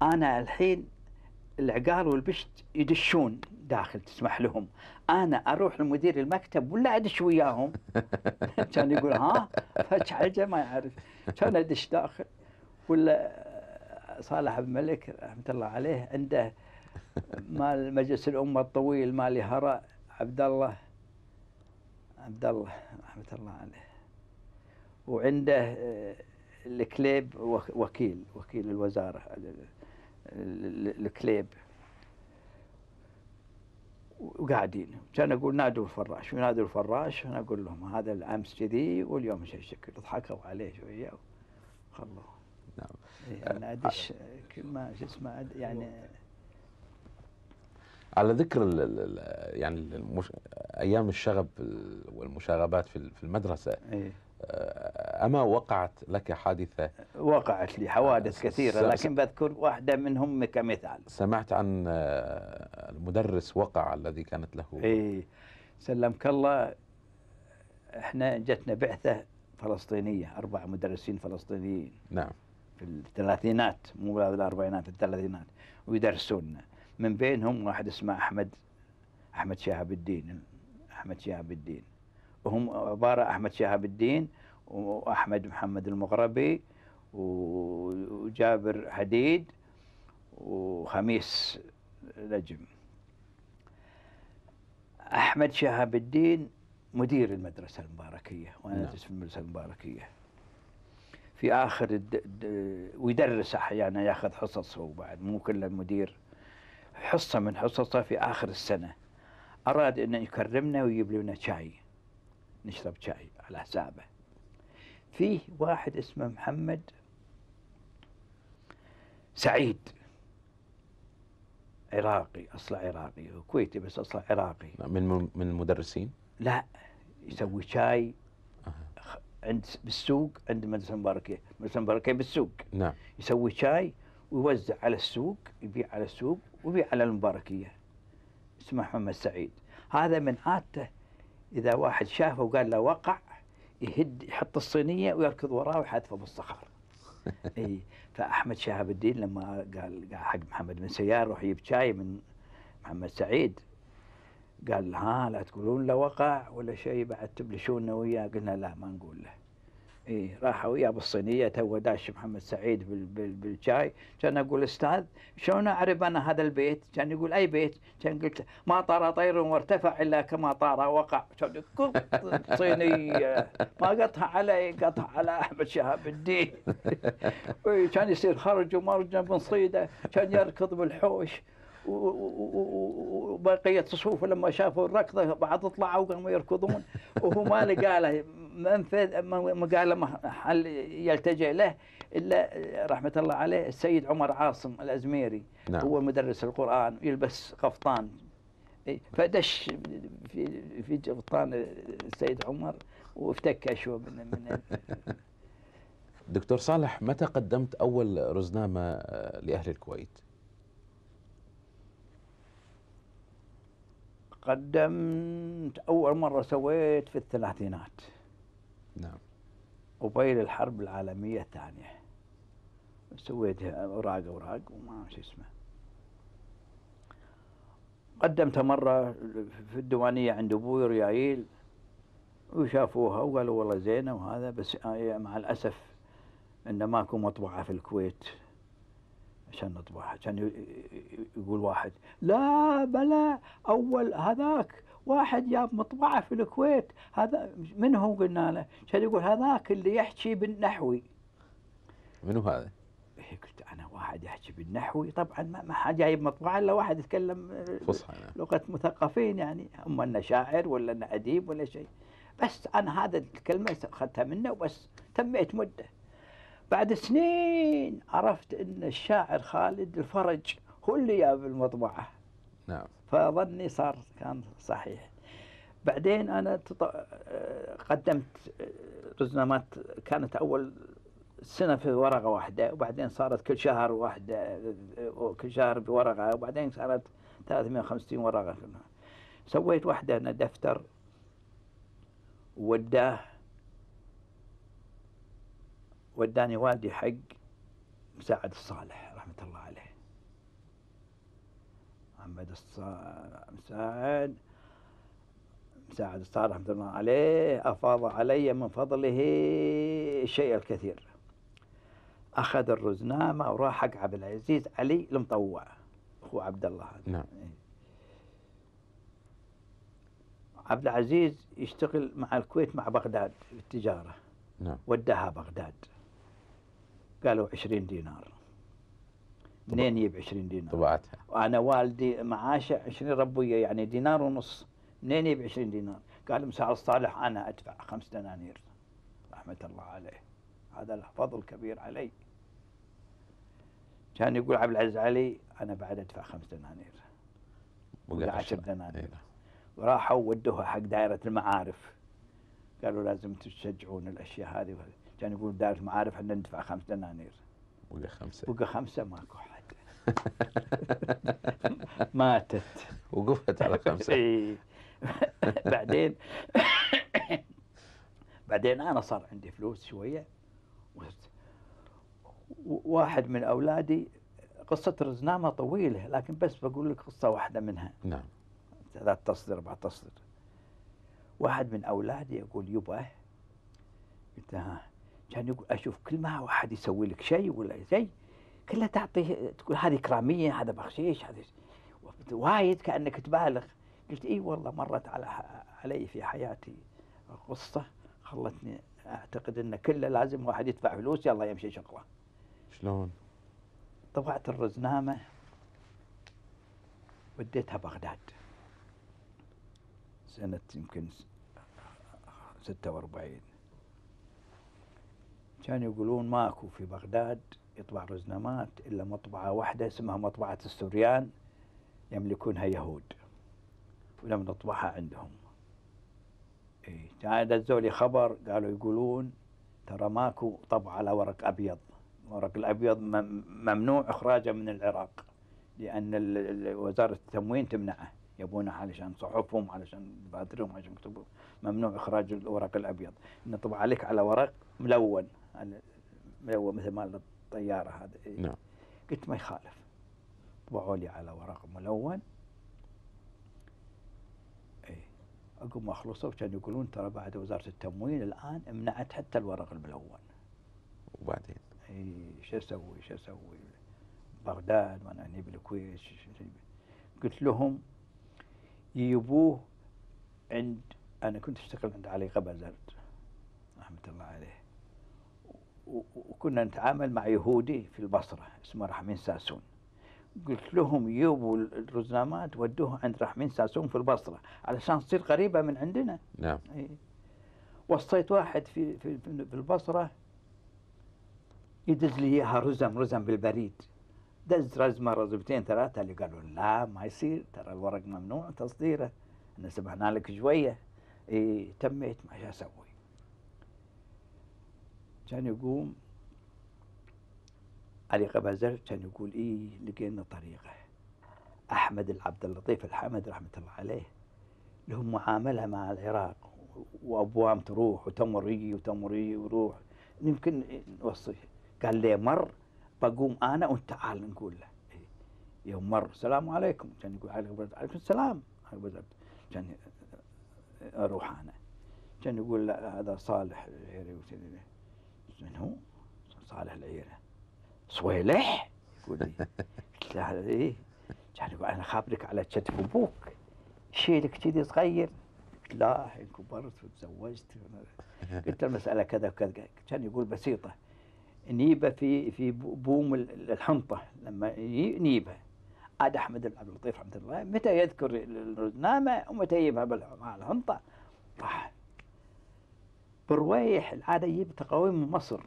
انا الحين العقال والبشت يدشون داخل تسمح لهم انا اروح لمدير المكتب ولا ادش وياهم كان يقول ها فتح ما يعرف كان ادش داخل ولا صالح بن ملك رحمه الله عليه عنده مال مجلس الامه الطويل مال هراء عبد الله عبد الله رحمه الله عليه وعنده آه، الكليب وكيل وكيل الوزاره الكليب وقاعدين كان اقول نادوا الفراش ونادوا الفراش انا اقول لهم هذا الامس كذي واليوم شيء شكل ضحكوا عليه شويه وخلوه نعم انا إيه، يعني ادش آه، كل ما شو اسمه يعني على ذكر الـ الـ يعني المش... ايام الشغب والمشاغبات في المدرسه إيه؟ آه، أما وقعت لك حادثة وقعت لي حوادث آه، كثيرة لكن بذكر واحدة منهم كمثال سمعت عن آه، المدرس وقع الذي كانت له إيه سلمك الله احنا جتنا بعثة فلسطينية أربع مدرسين فلسطينيين نعم في الثلاثينات مو الأربعينات في الثلاثينات ويدرسونا من بينهم واحد اسمه أحمد أحمد شهاب الدين أحمد شهاب الدين هم عباره احمد شهاب الدين واحمد محمد المغربي وجابر حديد وخميس نجم احمد شهاب الدين مدير المدرسه المباركيه وانا نعم. ادرس في المدرسه المباركيه في اخر الد... د... ويدرس احيانا ياخذ حصص هو بعد مو كله مدير حصه من حصصه في اخر السنه اراد انه يكرمنا ويجيب لنا شاي نشرب شاي على حسابه فيه واحد اسمه محمد سعيد عراقي اصله عراقي هو كويتي بس اصله عراقي من من المدرسين؟ لا يسوي شاي عند بالسوق عند مدرسه مباركه مدرسه مباركه بالسوق نعم يسوي شاي ويوزع على السوق يبيع على السوق ويبيع على المباركيه اسمه محمد سعيد هذا من عادته إذا واحد شافه وقال له وقع يهد يحط الصينية ويركض وراه ويحذفه بالصخر اي فأحمد شهاب الدين لما قال حق محمد بن سيار روح يجيب شاي من محمد سعيد قال ها لا تقولون له وقع ولا شيء بعد تبلشونا وياه قلنا لا ما نقول له ايه راح وياه بالصينيه تو داش محمد سعيد بالشاي كان اقول استاذ شلون اعرف انا هذا البيت؟ كان يقول اي بيت؟ كان قلت ما طار طير وارتفع الا كما طار وقع كان صينيه ما قطع علي قطع على احمد شهاب الدين إيه، كان يصير خرج ومرج من صيده كان يركض بالحوش وبقيه صفوفه لما شافوا الركضه بعد طلعوا وقاموا يركضون وهو ما لقى له منفذ مقالة محل يلتجئ له إلا رحمة الله عليه السيد عمر عاصم الأزميري نعم. هو مدرس القرآن يلبس قفطان فدش في في قفطان السيد عمر وافتك شو من من دكتور صالح متى قدمت أول رزنامة آه، لأهل الكويت؟ قدمت أول مرة سويت في الثلاثينات نعم قبيل الحرب العالمية الثانية سويت اوراق اوراق وما شو اسمه قدمت مرة في الديوانية عند ابوي ريايل وشافوها وقالوا والله زينة وهذا بس آه، مع الأسف إن ماكو مطبعة في الكويت عشان نطبعها كان يقول واحد لا بلا أول هذاك واحد جاب مطبعة في الكويت هذا من هو قلنا له كان يقول هذاك اللي يحكي بالنحوي منو هذا؟ إيه، قلت انا واحد يحكي بالنحوي طبعا ما حد جايب مطبعه الا واحد يتكلم آه، فصحى نعم. لغه مثقفين يعني اما انه شاعر ولا انه اديب ولا شيء بس انا هذا الكلمه اخذتها منه وبس تميت مده بعد سنين عرفت ان الشاعر خالد الفرج هو اللي جاب المطبعه نعم فظني صار كان صحيح بعدين أنا تط... قدمت رزنامات كانت أول سنة في ورقة واحدة وبعدين صارت كل شهر واحدة وكل شهر بورقة وبعدين صارت 350 ورقة سويت واحدة أنا دفتر وداه وداني والدي حق مساعد الصالح رحمة الله عليه محمد مساعد مساعد الصالح رحمة الله عليه أفاض علي من فضله الشيء الكثير أخذ الرزنامة وراح حق عبد العزيز علي المطوع أخو عبد الله هذا نعم إيه. عبد العزيز يشتغل مع الكويت مع بغداد في التجارة نعم وداها بغداد قالوا 20 دينار منين يجيب 20 دينار طبعتها وانا والدي معاشه 20 ربويه يعني دينار ونص منين يجيب 20 دينار قال مساعد الصالح انا ادفع خمس دنانير رحمه الله عليه هذا له فضل كبير علي كان يقول عبد العزيز علي انا بعد ادفع خمس دنانير ولا 10 دنانير إيه. وراحوا ودوها حق دائره المعارف قالوا لازم تشجعون الاشياء هذه كان يقول دائره المعارف احنا ندفع خمس دنانير بقى خمسه بقى خمسه ماكو حد ماتت وقفت على خمسة بعدين بعدين أنا صار عندي فلوس شوية واحد من أولادي قصة رزنامة طويلة لكن بس بقول لك قصة واحدة منها نعم ثلاث تصدر أربع تصدر واحد من أولادي يقول يبا قلت ها كان يقول أشوف كل ما واحد يسوي لك شيء ولا شيء كلها تعطيه تقول هذه كراميه هذا بخشيش هذا وايد كانك تبالغ قلت اي والله مرت على علي في حياتي قصه خلتني اعتقد ان كله لازم واحد يدفع فلوس يلا يمشي شغله شلون؟ طبعت الرزنامه وديتها بغداد سنة يمكن 46 كانوا يقولون ماكو في بغداد يطبع رزنامات إلا مطبعة واحدة اسمها مطبعة السريان يملكونها يهود ولم نطبعها عندهم إيه لي خبر قالوا يقولون ترى ماكو طبع على ورق أبيض الورق الأبيض ممنوع إخراجه من العراق لأن وزارة التموين تمنعه يبونه علشان صحفهم علشان بادرهم علشان يكتبوا ممنوع إخراج الورق الأبيض نطبع عليك على ورق ملون ملون مثل ما الطياره هذا نعم قلت ما يخالف طبعوا لي على ورق ملون عقب إيه. ما خلصوا كانوا يقولون ترى بعد وزاره التموين الان منعت حتى الورق الملون. وبعدين؟ اي شو اسوي شو اسوي؟ بغداد وانا هني بالكويت قلت لهم يجيبوه عند انا كنت اشتغل عند علي قبزرد رحمه الله عليه وكنا نتعامل مع يهودي في البصرة اسمه رحمين ساسون قلت لهم يبوا الرزنامات ودوها عند رحمين ساسون في البصرة علشان تصير قريبة من عندنا نعم إيه. وصيت واحد في في, في البصرة يدز لي اياها رزم رزم بالبريد دز رزمة رزمتين ثلاثة اللي قالوا لا ما يصير ترى الورق ممنوع تصديره احنا سمحنا لك شوية إيه تميت ما اسوي كان يقوم علي قبازر كان يقول إيه لقينا طريقة أحمد العبد اللطيف الحمد رحمة الله عليه لهم معاملة مع العراق وأبوام تروح وتمري وتمري وروح يمكن نوصي قال لي مر بقوم أنا وأنت تعال نقول له يوم مر السلام عليكم كان يقول عليكم السلام كان أروح أنا كان يقول لا هذا صالح يعني منه صالح العيره صويلح يقول لي قلت له ايه كان يقول انا خابرك على كتف ابوك شيلك كذي صغير قلت لا حين كبرت وتزوجت قلت له المساله كذا وكذا كان يقول بسيطه نيبه في في بوم الحنطه لما نيبه عاد احمد عبد اللطيف عبد الله متى يذكر النامه ومتى يجيبها مع الحنطه برويح العادة يجيب تقاويم من مصر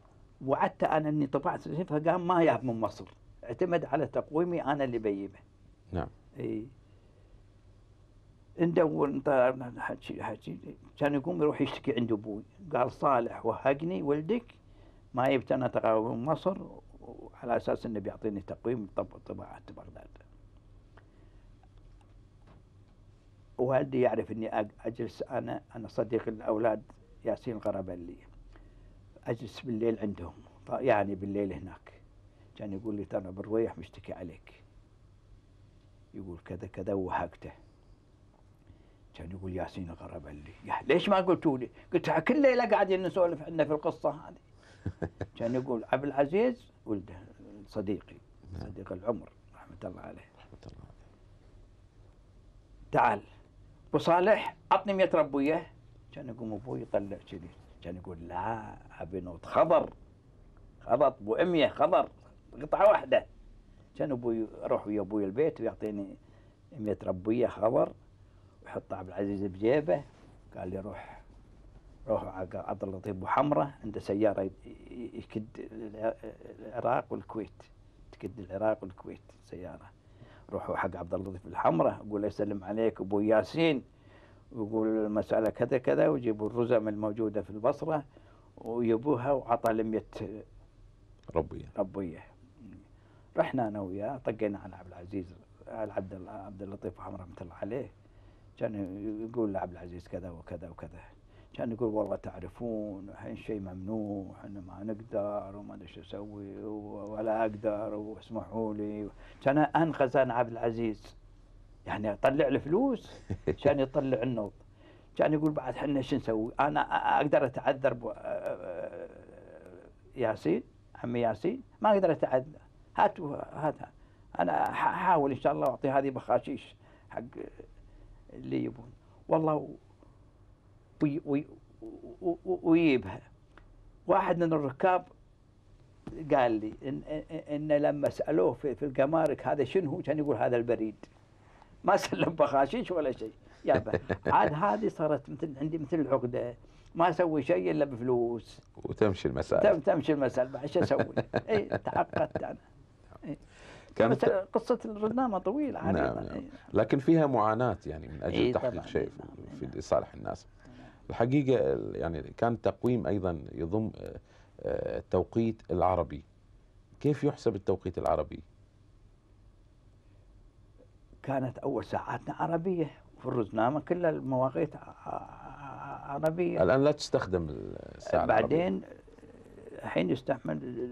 وعدت أنا أني طبعت فقام قام ما جاب من مصر اعتمد على تقويمي أنا اللي بيبه نعم إي ندور حكي حكي كان يقوم يروح يشتكي عند ابوي قال صالح وهقني ولدك ما جبت انا تقاويم من مصر على اساس انه بيعطيني تقويم طباعه بغداد والدي يعرف اني اجلس انا انا صديق الاولاد ياسين القربلي اجلس بالليل عندهم يعني بالليل هناك كان يقول لي ترى برويح مشتكي عليك يقول كذا كذا وحقته كان يقول ياسين يا ليش ما قلتوا لي؟ قلت كل ليله قاعدين نسولف عندنا في القصه هذه كان يقول عبد العزيز ولده صديقي نعم. صديق العمر رحمه الله عليه رحمه الله عليه تعال وصالح عطني 100 ربويه كان يقوم ابوي يطلع كذي كان يقول لا ابي نوت خبر خبط ابو اميه خبر قطعه واحده كان ابوي اروح ويا ابوي البيت ويعطيني 100 ربويه خبر ويحط عبد العزيز بجيبه قال لي روح روح عبد اللطيف ابو حمره عنده سياره يكد العراق والكويت تكد العراق والكويت سياره روحوا حق عبد اللطيف الحمره قول يسلم عليك ابو ياسين ويقول المسألة كذا كذا ويجيبوا الرزم الموجودة في البصرة ويبوها وعطى لمية ربية ربية رحنا انا وياه طقينا على عبد العزيز على عبد عبد اللطيف وحمد رحمه الله عليه كان يقول لعبد العزيز كذا وكذا وكذا كان يقول والله تعرفون الحين شيء ممنوع احنا ما نقدر وما ادري شو اسوي ولا اقدر واسمحوا لي كان انقذ انا عبد العزيز يعني اطلع الفلوس عشان يطلع النوط كان يقول بعد حنا شو نسوي؟ انا اقدر اتعذر ب... ياسين عمي ياسين ما اقدر اتعذر هات هات انا احاول ان شاء الله اعطي هذه بخاشيش حق اللي يبون والله ويجيبها واحد من الركاب قال لي ان, إن لما سالوه في, في الجمارك هذا شنو كان يقول هذا البريد ما سلم بخاشيش ولا شيء يابا عاد هذه صارت مثل عندي مثل العقده ما اسوي شيء الا بفلوس وتمشي المساله تم تمشي المساله ايش اسوي؟ اي تعقدت انا إيه. كانت قصة الرنامة طويلة نعم, نعم. إيه. لكن فيها معاناة يعني من أجل إيه تحقيق شيء نعم،, نعم في نعم. لصالح الناس الحقيقة يعني كان تقويم أيضا يضم آه، آه، التوقيت العربي كيف يحسب التوقيت العربي كانت أول ساعاتنا عربية في الرزنامة كلها المواقيت عربية الآن لا تستخدم الساعة بعدين الحين يستعمل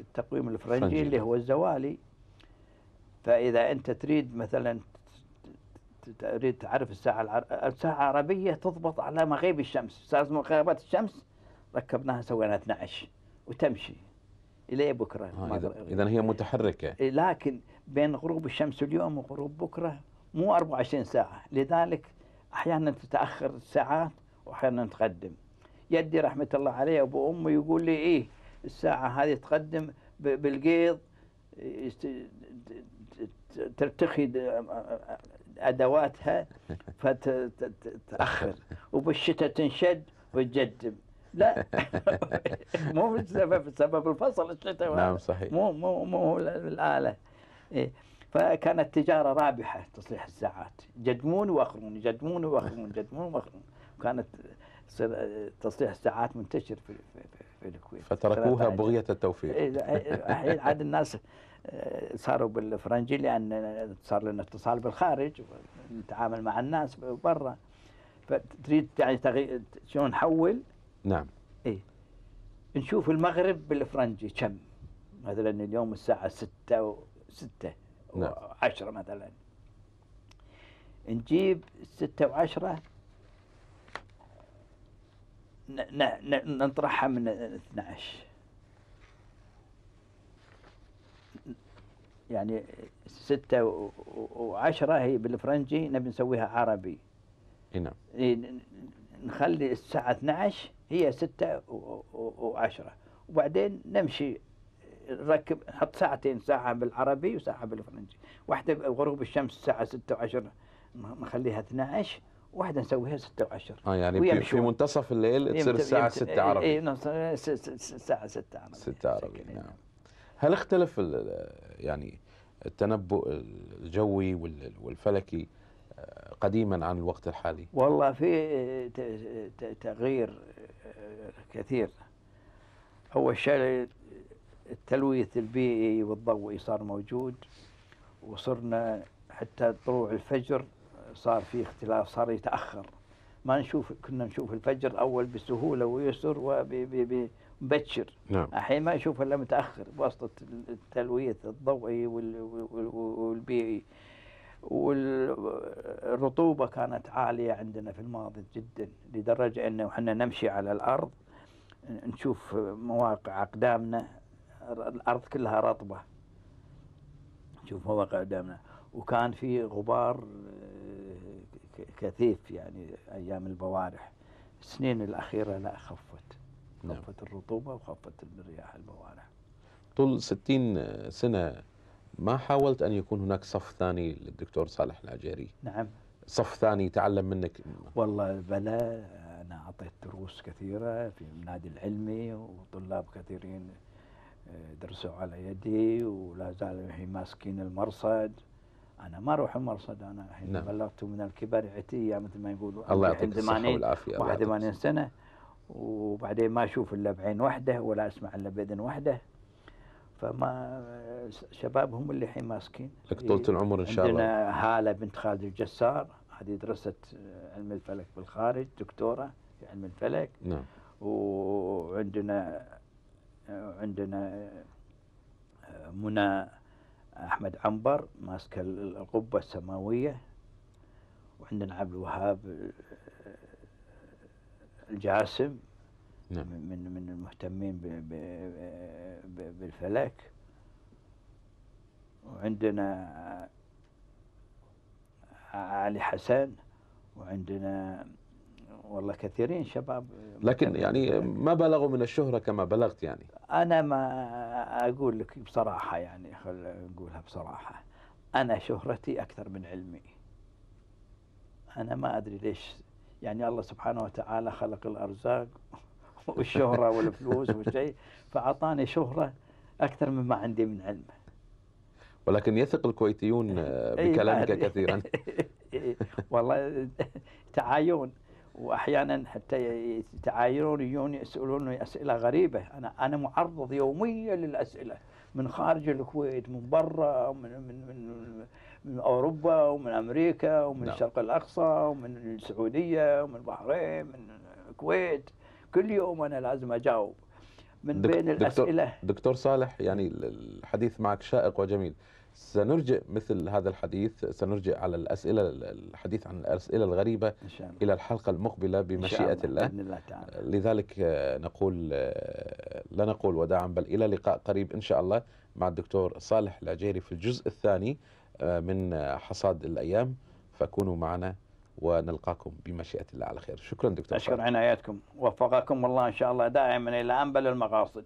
التقويم الفرنجي اللي هو الزوالي فإذا أنت تريد مثلا تريد تعرف الساعة الساعة العربية تضبط على مغيب الشمس ساعه مغيبات الشمس ركبناها سوينا 12 وتمشي إلى بكرة آه إذا هي متحركة إيه، لكن بين غروب الشمس اليوم وغروب بكرة مو 24 ساعة لذلك أحيانا تتأخر ساعات وأحيانا تقدم يدي رحمة الله عليه أبو أمه يقول لي إيه الساعة هذه تقدم بالقيض ترتخي أدواتها فتتأخر وبالشتاء تنشد وتجدم لا مو بسبب السبب الفصل الشتاء نعم صحيح مو مو مو الآلة إيه فكانت تجارة رابحة تصليح الساعات يجدمون واخرون يجدمون واخرون يجدمون واخرون وكانت تصليح الساعات منتشر في, في الكويت فتركوها بغية التوفيق إيه، إيه، الحين عاد الناس آه، صاروا بالفرنجي لان صار لنا اتصال بالخارج نتعامل مع الناس برا فتريد يعني تغي... شلون نحول نعم اي نشوف المغرب بالفرنجي كم مثلا اليوم الساعه 6 ستة وعشرة نعم. مثلا نجيب ستة وعشرة نطرحها من 12 يعني ستة وعشرة هي بالفرنجي نبي نسويها عربي اي نعم نخلي الساعة 12 هي ستة وعشرة وبعدين نمشي ركب حط ساعتين ساعة بالعربي وساعة بالفرنجي واحدة غروب الشمس الساعة 6 و10 نخليها 12 واحدة نسويها 6 و10 اه يعني ويمشوا. في منتصف الليل تصير الساعة 6 عربي اي الساعة 6 عربي 6 عربي نعم هل اختلف يعني التنبؤ الجوي والفلكي آه، قديما عن الوقت الحالي؟ والله في آه، تغيير آه، كثير اول شيء التلويث البيئي والضوئي صار موجود وصرنا حتى طلوع الفجر صار في اختلاف صار يتأخر ما نشوف كنا نشوف الفجر أول بسهولة ويسر ومبكر نعم. الحين ما نشوف إلا متأخر بواسطة التلويث الضوئي والبيئي والرطوبة كانت عالية عندنا في الماضي جدا لدرجة أنه احنا نمشي على الأرض نشوف مواقع أقدامنا الارض كلها رطبه شوف مواقع قدامنا وكان في غبار آه، كثيف يعني ايام البوارح السنين الاخيره لا خفت نعم. خفت الرطوبه وخفت الرياح البوارح طول 60 سنه ما حاولت ان يكون هناك صف ثاني للدكتور صالح العجيري نعم صف ثاني تعلم منك والله بلى انا اعطيت دروس كثيره في النادي العلمي وطلاب كثيرين درسوا على يدي ولا زالوا الحين ماسكين المرصد انا ما اروح المرصد انا الحين نعم. بلغت من الكبر عتيه مثل ما يقولوا الله يعطيك الصحه والعافيه 81 سنه وبعدين ما اشوف الا بعين واحده ولا اسمع الا باذن واحده فما شباب هم اللي الحين ماسكين لك طولة إيه، العمر ان شاء الله عندنا هاله بنت خالد الجسار هذه درست آه، علم الفلك بالخارج دكتوره في علم الفلك نعم وعندنا عندنا آه، منى أحمد عنبر ماسك القبة السماوية وعندنا عبد الوهاب آه، الجاسم نعم. من من المهتمين بالفلك وعندنا آه، علي حسن وعندنا والله كثيرين شباب لكن يعني ما بلغوا من الشهرة كما بلغت يعني أنا ما أقول لك بصراحة يعني خل أقولها بصراحة أنا شهرتي أكثر من علمي أنا ما أدري ليش يعني الله سبحانه وتعالى خلق الأرزاق والشهرة والفلوس والشيء فأعطاني شهرة أكثر مما عندي من علم ولكن يثق الكويتيون إيه، بكلامك كثيرا إيه، والله تعايون واحيانا حتى يتعايرون يجون يسالوني اسئله غريبه انا انا معرض يوميا للاسئله من خارج الكويت من برا من من من, من اوروبا ومن امريكا ومن نعم. الشرق الاقصى ومن السعوديه ومن البحرين من الكويت كل يوم انا لازم اجاوب من بين دكتور الاسئله دكتور صالح يعني الحديث معك شائق وجميل سنرجع مثل هذا الحديث سنرجع على الأسئلة الحديث عن الأسئلة الغريبة إلى الحلقة المقبلة بمشيئة الله, الله تعالى. لذلك آه، نقول آه، لا نقول وداعا بل إلى لقاء قريب إن شاء الله مع الدكتور صالح العجيري في الجزء الثاني آه، من حصاد الأيام فكونوا معنا ونلقاكم بمشيئة الله على خير شكرا دكتور أشكر صالح. عنايتكم وفقكم الله إن شاء الله دائما إلى أنبل المقاصد